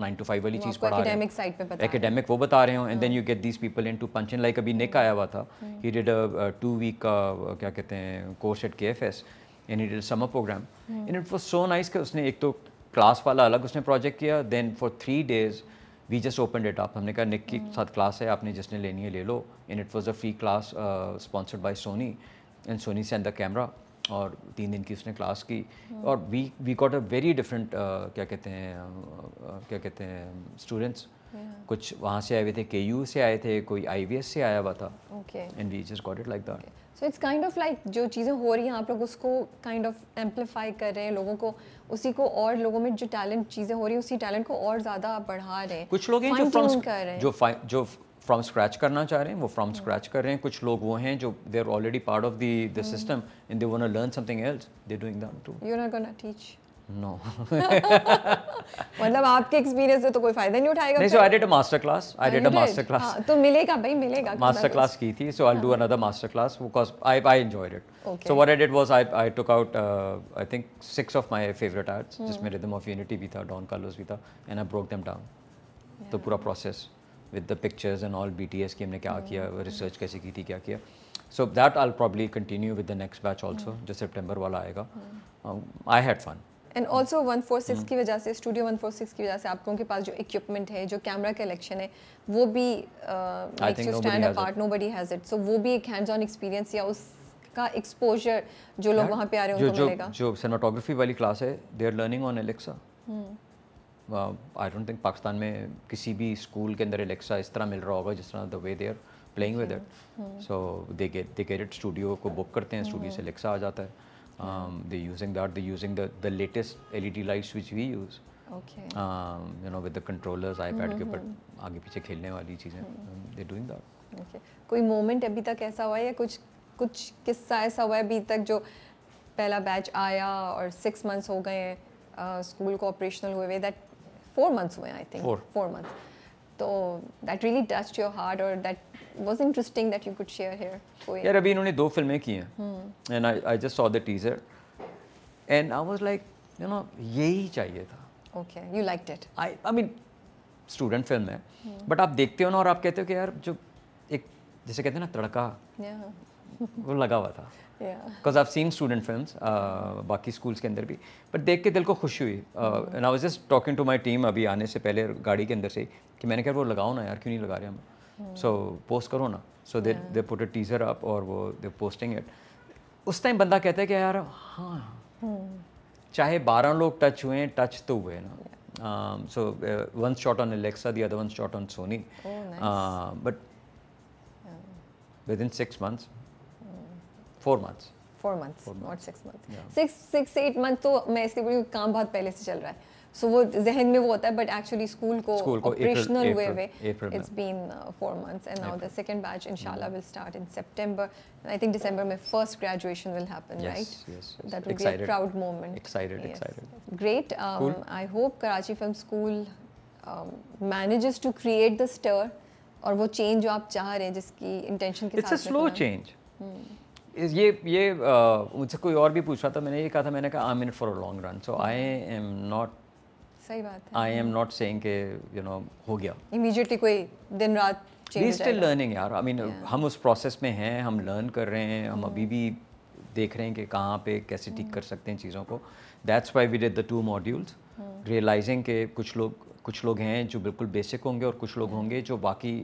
नाइन टू फाइव वाली चीज़ पढ़ा रहे हैं एकेडमिक वो बता रहे हो and then you get these people in to punch in like अभी निक आया हुआ था ही हम्म। डिड अ टू वीक का क्या कहते हैं course at K F S N he did summer programme in it for so nice का उसने एक तो क्लास वाला अलग उसने प्रोजेक्ट किया then for three days we just open it up हमने कहा निक की साथ क्लास है आपने जिसने लेनी है ले लो and it was a free class sponsored by Sony and Sony send the camera और तीन दिन की उसने क्लास की और we we got a very different क्या कहते हैं uh, uh, क्या कहते हैं स्टूडेंट्स हम्म। कुछ वहाँ से आए हुए थे के यू से आए थे कोई आई वी एस से आया हुआ था and we just got it like that so it's kind of like जो चीज़ें हो रही हैं आप लोग उसको काइंड ऑफ एम्पलीफाई कर रहे हैं लोगों को उसी को और लोगों में जो टैलेंट चीज़ें हो रही हैं उसी टैलेंट को और ज़्यादा आप बढ़ा रहे हैं कुछ लोग हैं जो फ्रॉम जो जो फ्रॉम स्क्रैच करना चाह रहे हैं वो फ्रॉम स्क्रैच कर रहे हैं कुछ लोग वो हैं जो they are already part of the system and they want to learn something else they doing that too you are not gonna teach no मतलब आपके एक्सपीरियंस से तो कोई फायदा नहीं उठाएगा नहीं so I did a master class I did a master class तो मिलेगा भाई मिलेगा मास्टर क्लास की थी so I do another master class because I I enjoyed it so what I did was I I took out I think six of my favourite arts जिसमें rhythm of unity भी था Don Carlos भी था and I broke them down तो पूरा process with the pictures and all BTS की हमने क्या hmm. किया रिसर्च hmm. कैसे की थी क्या किया so that I will probably continue with the next batch also जो सितंबर वाला आएगा I had fun and also one four six की वजह से स्टूडियो वन फोर सिक्स की वजह से आप लोगों के पास जो इक्विपमेंट है जो कैमरा कलेक्शन है वो भी stand apart nobody has it सो वो भी एक हैंड्स ऑन एक्सपीरियंस या उस का एक्सपोजर जो लोग वहाँ पे आ रहे हैं उनको मिलेगा जो सिनेमाटोग्राफी वाली क्लास है they are learning on Alexa I don't think Pakistan में किसी भी स्कूल के अंदर एलेक्सा इस तरह मिल रहा होगा जिस तरह the way they're playing with it so they get they get it studio को बुक करते हैं स्टूडियो hmm. से एलेक्सा आ जाता है Um, they're using that. They're using the, the latest LED lights which we use. Okay. Um, you know, with the controllers, iPad के ऊपर mm-hmm. आगे पीछे खेलने वाली चीजें. Hmm. Um, they're doing that. Okay. कोई moment अभी तक ऐसा हुआ है या कुछ कुछ किस्सा ऐसा हुआ है अभी तक जो पहला batch आया और six months हो गए हैं uh, स्कूल को operational हुए हुए that four months हुए think four four months. तो that really touched your heart or that. was interesting that you could share here. यार अभी इन्होंने दो फिल्में की हैं हम्म। and I I just saw the teaser and I was like you know यही चाहिए था. Okay, you liked it. I I mean student film है बट हम्म। आप देखते हो ना और आप कहते हो कि यार जो एक जैसे कहते हैं ना तड़का वो लगा हुआ था because I seen student film बाकी स्कूल्स के अंदर भी बट देख के दिल को खुशी हुई and I was just talking to my team अभी आने से पहले गाड़ी के अंदर से कि मैंने कहा वो लगाओ ना यार क्यों नहीं लगा रहे हम सो पोस्ट करो ना so they they put a teaser up और वो दे पोस्टिंग इट उस टाइम बंदा कहता है कि यार हाँ, हाँ. Hmm. चाहे बारह लोग टच हुए टच तो हुए ना so one shot on Alexa the other one shot on Sony but within six months four months four months not six month six six eight month तो मैं इसलिए बोली काम बहुत पहले से चल रहा है सो वो जहन में वो होता है बट एक्चुअली स्कूल को operational way way it's been four months and now the second batch इंशाल्लाह will start in September I think दिसंबर में first graduation will happen right that will be a proud moment excited excited great I hope Karachi film school manages to create the stir और वो change जो आप चाह रहे हैं जिसकी इंटेंशन के साथ इट्स अ स्लो चेंज ये ये uh, मुझसे कोई और भी पूछ रहा था मैंने ये कहा था मैंने कहा I mean for a long run so I am not सही बात है आई एम नॉट सेइंग कि यू नो हो गया इमीडिएटली कोई दिन रात वी स्टिल लर्निंग यार I I mean mean, yeah. हम उस प्रोसेस में हैं हम लर्न कर रहे हैं हम hmm. अभी भी देख रहे हैं कि कहाँ पे कैसे ठीक hmm. कर सकते हैं चीज़ों को that's why we did the two modules realising के कुछ लोग कुछ लोग हैं जो बिल्कुल बेसिक होंगे और कुछ लोग hmm. होंगे जो बाकी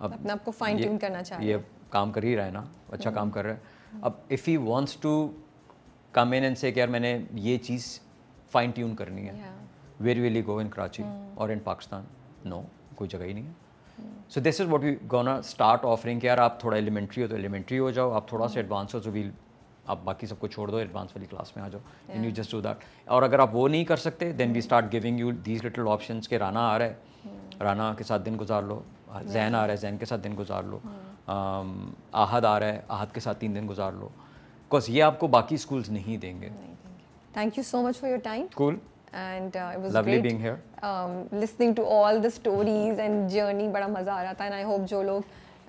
अब अपने आप को फाइन ट्यून करना चाहिए ये काम कर ही रहा है ना अच्छा काम hmm. कर रहा है hmm. अब if he wants to come in and say यार मैंने ये चीज़ फाइन ट्यून करनी है yeah. Where will you go in Karachi और इन पाकिस्तान नो कोई जगह ही नहीं है so this is what we gonna start offering यार आप थोड़ा एलिमेंट्री हो तो एलिमेंट्री हो जाओ आप थोड़ा सा एडवांस hmm. हो तो वील आप बाकी सबको छोड़ दो एडवांस वाली क्लास में आ जाओ and you just do that और अगर आप वो नहीं कर सकते then we start giving you these little option के राना आ रहा है hmm. राना के साथ दिन गुजार लो yeah. जैन आ रहा है जैन के साथ दिन गुजार लो hmm. Um, आहद आ रहा है आहद के साथ तीन दिन गुजार लो बिकॉज ये आपको बाकी स्कूल्स नहीं देंगे thank you so much for your time cool and it was lovely being here listening to all the stories and journey बड़ा मज़ा आ रहा था एंड आई होप जो लोग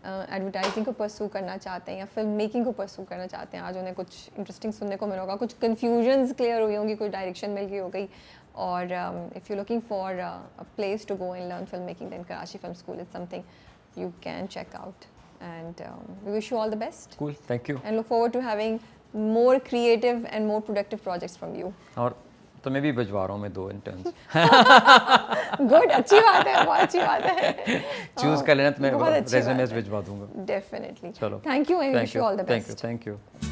एडवर्टाइजिंग uh, को परसू करना चाहते हैं या फिल्म मेकिंग को परसू करना चाहते हैं आज उन्हें कुछ इंटरेस्टिंग सुनने को मिलेगा कुछ कन्फ्यूजन्स क्लियर हुई होंगी कुछ डायरेक्शन मिल गई हो गई और if you looking for a place to go and learn film making then Karachi film school is something you can check out and um, we wish you all the best. Cool, thank you. And look forward to having more creative and more productive projects from you. Or तो मैं भी भिजवा रहा हूँ मैं दो intern good अच्छी बात है बहुत अच्छी बात है चूज कर लेना तो मैं रेज्यूमेस भिजवा दूंगा डेफिनेटली चलो thank you and wish you all the best thank you thank you